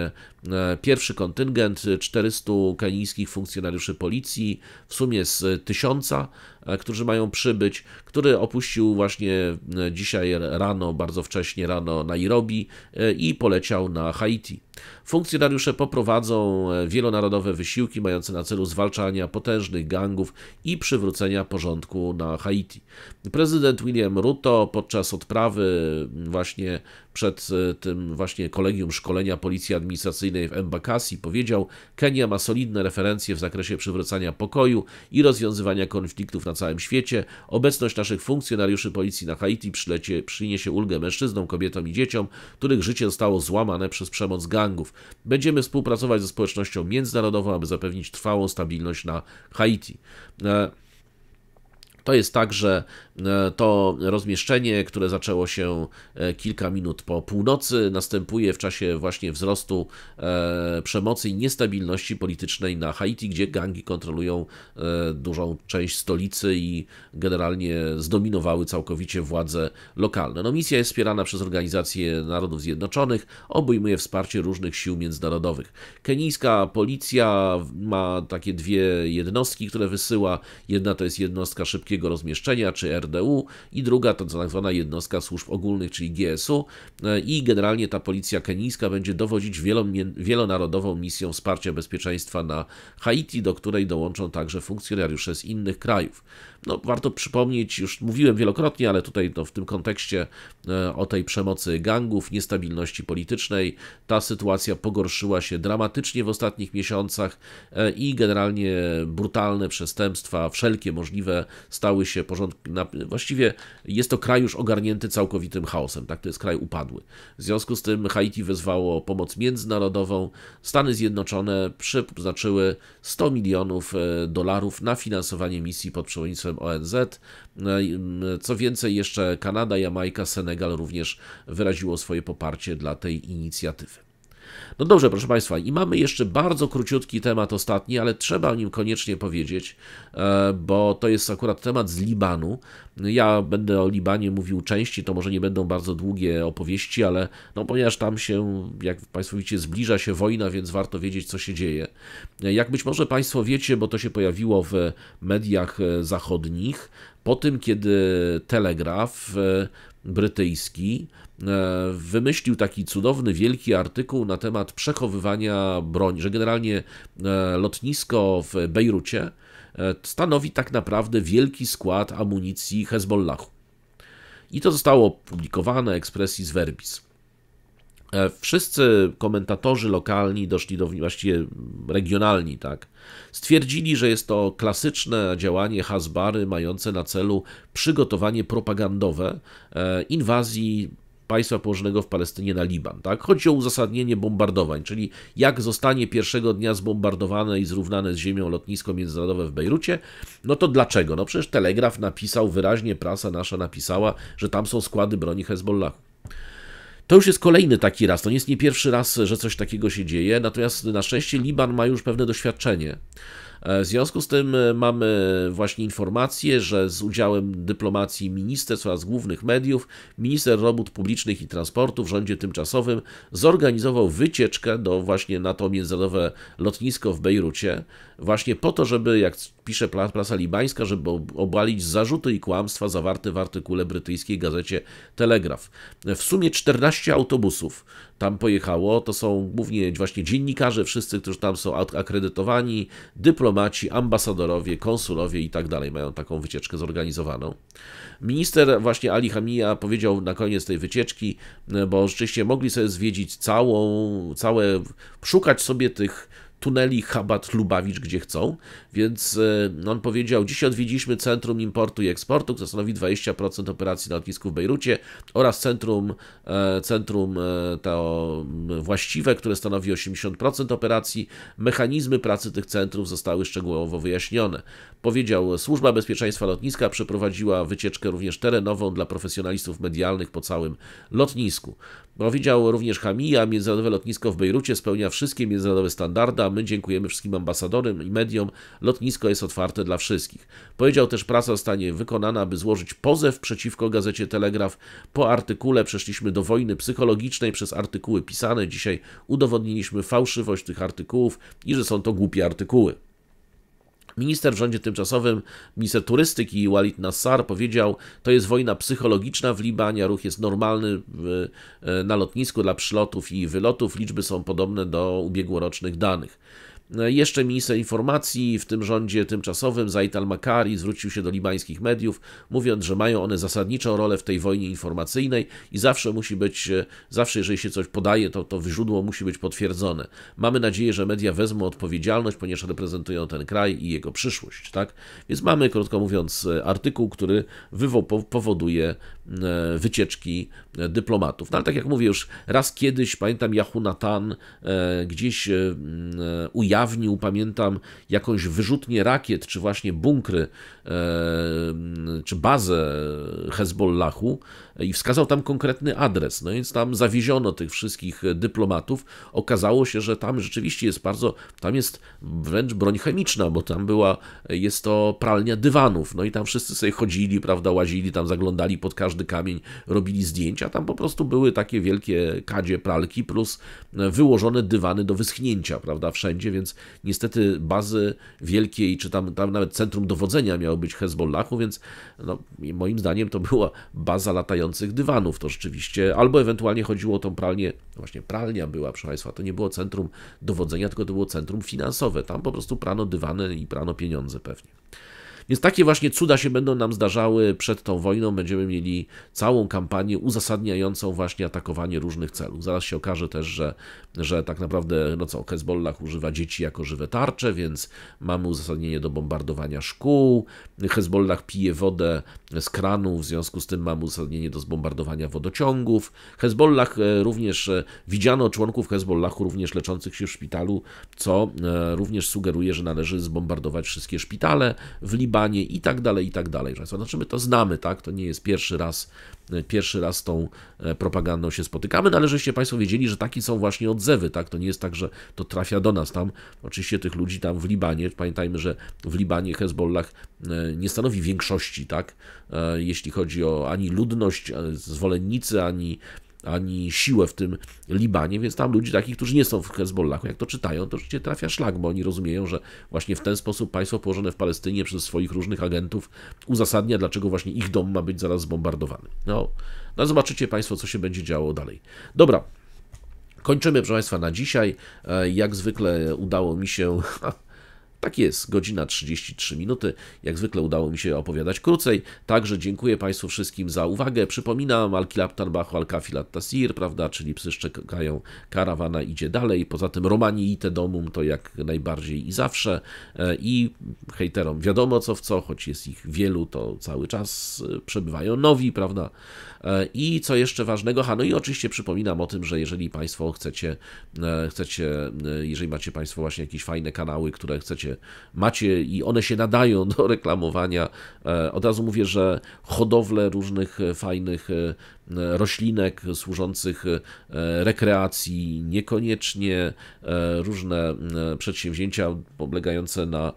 e, pierwszy kontyngent 400 e, kenijskich funkcjonariuszy policji, w sumie z tysiąca E, którzy mają przybyć, który opuścił właśnie e, dzisiaj rano, bardzo wcześnie rano Nairobi e, i poleciał na Haiti. Funkcjonariusze poprowadzą wielonarodowe wysiłki mające na celu zwalczania potężnych gangów i przywrócenia porządku na Haiti. Prezydent William Ruto podczas odprawy właśnie przed e, tym właśnie kolegium szkolenia policji administracyjnej w Embakasi powiedział: Kenia ma solidne referencje w zakresie przywracania pokoju i rozwiązywania konfliktów na całym świecie. Obecność naszych funkcjonariuszy policji na Haiti przylecie, przyniesie ulgę mężczyznom, kobietom i dzieciom, których życie zostało złamane przez przemoc gangów. Będziemy współpracować ze społecznością międzynarodową, aby zapewnić trwałą stabilność na Haiti. E to jest tak, że e, to rozmieszczenie, które zaczęło się e, kilka minut po północy, następuje w czasie właśnie wzrostu e, przemocy i niestabilności politycznej na Haiti, gdzie gangi kontrolują dużą część stolicy i generalnie zdominowały całkowicie władze lokalne. No, misja jest wspierana przez Organizację Narodów Zjednoczonych, obejmuje wsparcie różnych sił międzynarodowych. Kenijska policja ma takie dwie jednostki, które wysyła. Jedna to jest jednostka szybkiego Szybkiego Rozmieszczenia, czy RDU, i druga to tak zwana jednostka służb ogólnych, czyli GSU. E, I generalnie ta policja kenijska będzie dowodzić wielonarodową misją wsparcia bezpieczeństwa na Haiti, do której dołączą także funkcjonariusze z innych krajów. No, warto przypomnieć, już mówiłem wielokrotnie, ale tutaj no, w tym kontekście e, o tej przemocy gangów, niestabilności politycznej, ta sytuacja pogorszyła się dramatycznie w ostatnich miesiącach e, i generalnie brutalne przestępstwa, wszelkie możliwe, stały się porządkiem. Właściwie jest to kraj już ogarnięty całkowitym chaosem, tak? To jest kraj upadły. W związku z tym Haiti wezwało pomoc międzynarodową. Stany Zjednoczone przeznaczyły 100 milionów e, dolarów na finansowanie misji pod przewodnictwem ONZ. No mm, co więcej, jeszcze Kanada, Jamajka, Senegal również wyraziło swoje poparcie dla tej inicjatywy. No dobrze, proszę Państwa, i mamy jeszcze bardzo króciutki temat ostatni, ale trzeba o nim koniecznie powiedzieć, e, bo to jest akurat temat z Libanu. Ja będę o Libanie mówił częściej, to może nie będą bardzo długie opowieści, ale no ponieważ tam się, jak Państwo widzicie, zbliża się wojna, więc warto wiedzieć, co się dzieje. E, jak być może Państwo wiecie, bo to się pojawiło w mediach e, zachodnich, po tym, kiedy Telegraf brytyjski E, wymyślił taki cudowny, wielki artykuł na temat przechowywania broni, że generalnie e, lotnisko w Bejrucie e, stanowi tak naprawdę wielki skład amunicji Hezbollahu. I to zostało opublikowane ekspresji z verbis. Wszyscy komentatorzy lokalni doszli do właściwie regionalni, tak, stwierdzili, że jest to klasyczne działanie Hasbary mające na celu przygotowanie propagandowe inwazji państwa położonego w Palestynie na Liban. Tak? Chodzi o uzasadnienie bombardowań, czyli jak zostanie pierwszego dnia zbombardowane i zrównane z ziemią lotnisko międzynarodowe w Bejrucie, no to dlaczego? No przecież Telegraf napisał wyraźnie, prasa nasza napisała, że tam są składy broni Hezbollahu. To już jest kolejny taki raz, to nie jest nie pierwszy raz, że coś takiego się dzieje, natomiast na szczęście Liban ma już pewne doświadczenie. E, w związku z tym e, mamy właśnie informację, że z udziałem dyplomacji ministerstw oraz głównych mediów, minister robót publicznych i transportu w rządzie tymczasowym zorganizował wycieczkę do właśnie na to międzynarodowe lotnisko w Bejrucie, właśnie po to, żeby, jak pisze prasa libańska, żeby obalić zarzuty i kłamstwa zawarte w artykule brytyjskiej gazecie Telegraf. E, w sumie 14 autobusów tam pojechało, to są głównie właśnie dziennikarze, wszyscy, którzy tam są akredytowani, dyplomaci, ambasadorowie, konsulowie i tak dalej, mają taką wycieczkę zorganizowaną. Minister właśnie Ali Hamija powiedział na koniec tej wycieczki, e, bo rzeczywiście mogli sobie zwiedzić całą, całe, szukać sobie tych tuneli Chabad Lubawicz, gdzie chcą. Więc e, no, on powiedział, dziś odwiedziliśmy Centrum Importu i Eksportu, które stanowi 20% operacji na lotnisku w Bejrucie oraz Centrum, e, centrum e, to właściwe, które stanowi 80% operacji. Mechanizmy pracy tych centrów zostały szczegółowo wyjaśnione. Powiedział, Służba Bezpieczeństwa Lotniska przeprowadziła wycieczkę również terenową dla profesjonalistów medialnych po całym lotnisku. Powiedział również Hamija, międzynarodowe lotnisko w Bejrucie spełnia wszystkie międzynarodowe standardy, my dziękujemy wszystkim ambasadorom i mediom. Lotnisko jest otwarte dla wszystkich. Powiedział też, praca zostanie wykonana, aby złożyć pozew przeciwko gazecie Telegraf. Po artykule przeszliśmy do wojny psychologicznej przez artykuły pisane. Dzisiaj udowodniliśmy fałszywość tych artykułów i że są to głupie artykuły. Minister w rządzie tymczasowym, minister turystyki Walid Nassar powiedział, to jest wojna psychologiczna w Libanie, ruch jest normalny e, e, na lotnisku dla przylotów i wylotów, liczby są podobne do ubiegłorocznych danych. E, jeszcze minister informacji w tym rządzie tymczasowym, Zaid al-Makari, zwrócił się do libańskich mediów, mówiąc, że mają one zasadniczą rolę w tej wojnie informacyjnej i zawsze musi być, e, zawsze jeżeli się coś podaje, to to źródło musi być potwierdzone. Mamy nadzieję, że media wezmą odpowiedzialność, ponieważ reprezentują ten kraj i jego przyszłość. Tak? Więc mamy, krótko mówiąc, e, artykuł, który wywo powoduje E, wycieczki e, dyplomatów. No ale tak jak mówię już, raz kiedyś, pamiętam, Jahunatan e, gdzieś ujawnił, pamiętam, jakąś wyrzutnię rakiet, czy właśnie bunkry E, czy bazę Hezbollahu i wskazał tam konkretny adres. No więc tam zawieziono tych wszystkich dyplomatów. Okazało się, że tam rzeczywiście jest bardzo, tam jest wręcz broń chemiczna, bo tam była, jest to pralnia dywanów. No i tam wszyscy sobie chodzili, prawda, łazili, tam zaglądali pod każdy kamień, robili zdjęcia. Tam po prostu były takie wielkie kadzie pralki plus wyłożone dywany do wyschnięcia, prawda, wszędzie, więc niestety bazy wielkiej, czy tam, tam nawet centrum dowodzenia miało miał być Hezbollahu, więc no, moim zdaniem to była baza latających dywanów, to rzeczywiście, albo ewentualnie chodziło o tą pralnię, no właśnie pralnia była, proszę Państwa, to nie było centrum dowodzenia, tylko to było centrum finansowe, tam po prostu prano dywany i prano pieniądze pewnie. Więc takie właśnie cuda się będą nam zdarzały przed tą wojną. Będziemy mieli całą kampanię uzasadniającą właśnie atakowanie różnych celów. Zaraz się okaże też, że, że tak naprawdę, no co, Hezbollah używa dzieci jako żywe tarcze, więc mamy uzasadnienie do bombardowania szkół. Hezbollah pije wodę z kranu, w związku z tym mamy uzasadnienie do zbombardowania wodociągów. Hezbollah e, również, e, widziano członków Hezbollahu również leczących się w szpitalu, co e, również sugeruje, że należy zbombardować wszystkie szpitale w Libii. Libanie i tak dalej, i tak dalej. Znaczy my to znamy, tak? To nie jest pierwszy raz, e, pierwszy raz z tą e, propagandą się spotykamy, no ale żeście Państwo wiedzieli, że takie są właśnie odzewy, tak? To nie jest tak, że to trafia do nas tam. Oczywiście tych ludzi tam w Libanie, pamiętajmy, że w Libanie Hezbollah e, nie stanowi większości, tak? Jeśli chodzi o ani ludność, zwolennicy, ani ani siłę w tym Libanie, więc tam ludzi takich, którzy nie są w Hezbollahu, jak to czytają, to oczywiście trafia szlak, bo oni rozumieją, że właśnie w ten sposób państwo położone w Palestynie przez swoich różnych agentów uzasadnia, dlaczego właśnie ich dom ma być zaraz zbombardowany. No, no zobaczycie Państwo, co się będzie działo dalej. Dobra, Kończymy, proszę Państwa, na dzisiaj. E, jak zwykle udało mi się [LAUGHS] Tak jest, godzina 33 minuty. Jak zwykle udało mi się opowiadać krócej. Także dziękuję Państwu wszystkim za uwagę. Przypominam, Alkilab Al Alkafilat Tasir, prawda, czyli psy szczekają, karawana idzie dalej. Poza tym Romani i te domum to jak najbardziej i zawsze. E, I hejterom wiadomo co w co, choć jest ich wielu, to cały czas e, przebywają nowi, prawda. E, I co jeszcze ważnego, ha, no i oczywiście przypominam o tym, że jeżeli Państwo chcecie, e, chcecie, e, jeżeli macie Państwo właśnie jakieś fajne kanały, które chcecie, macie i one się nadają do [LAUGHS] reklamowania, od razu mówię, że hodowle różnych fajnych roślinek służących rekreacji, niekoniecznie różne przedsięwzięcia polegające na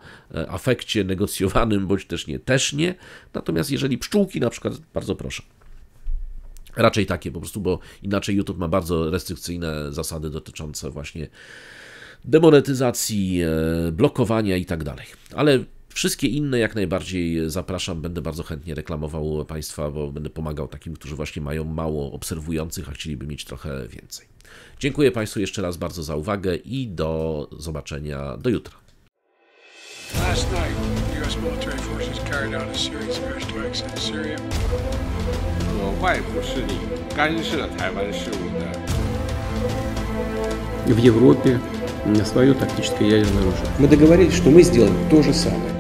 afekcie negocjowanym, bądź też nie, też nie. Natomiast jeżeli pszczółki na przykład, bardzo proszę. Raczej takie po prostu, bo inaczej YouTube ma bardzo restrykcyjne zasady dotyczące właśnie demonetyzacji, e, blokowania i tak dalej. Ale Wszystkie inne jak najbardziej zapraszam, będę bardzo chętnie reklamował Państwa, bo będę pomagał takim, którzy właśnie mają mało obserwujących, a chcieliby mieć trochę więcej. Dziękuję Państwu jeszcze raz bardzo za uwagę i do zobaczenia do jutra. Last night, U.S. military forces carried out a series of airstrikes in Syria. 说外部势力干涉台湾事务的。В Европе свое тактическое ядерное оружие. Мы договорились, что мы сделаем то же самое.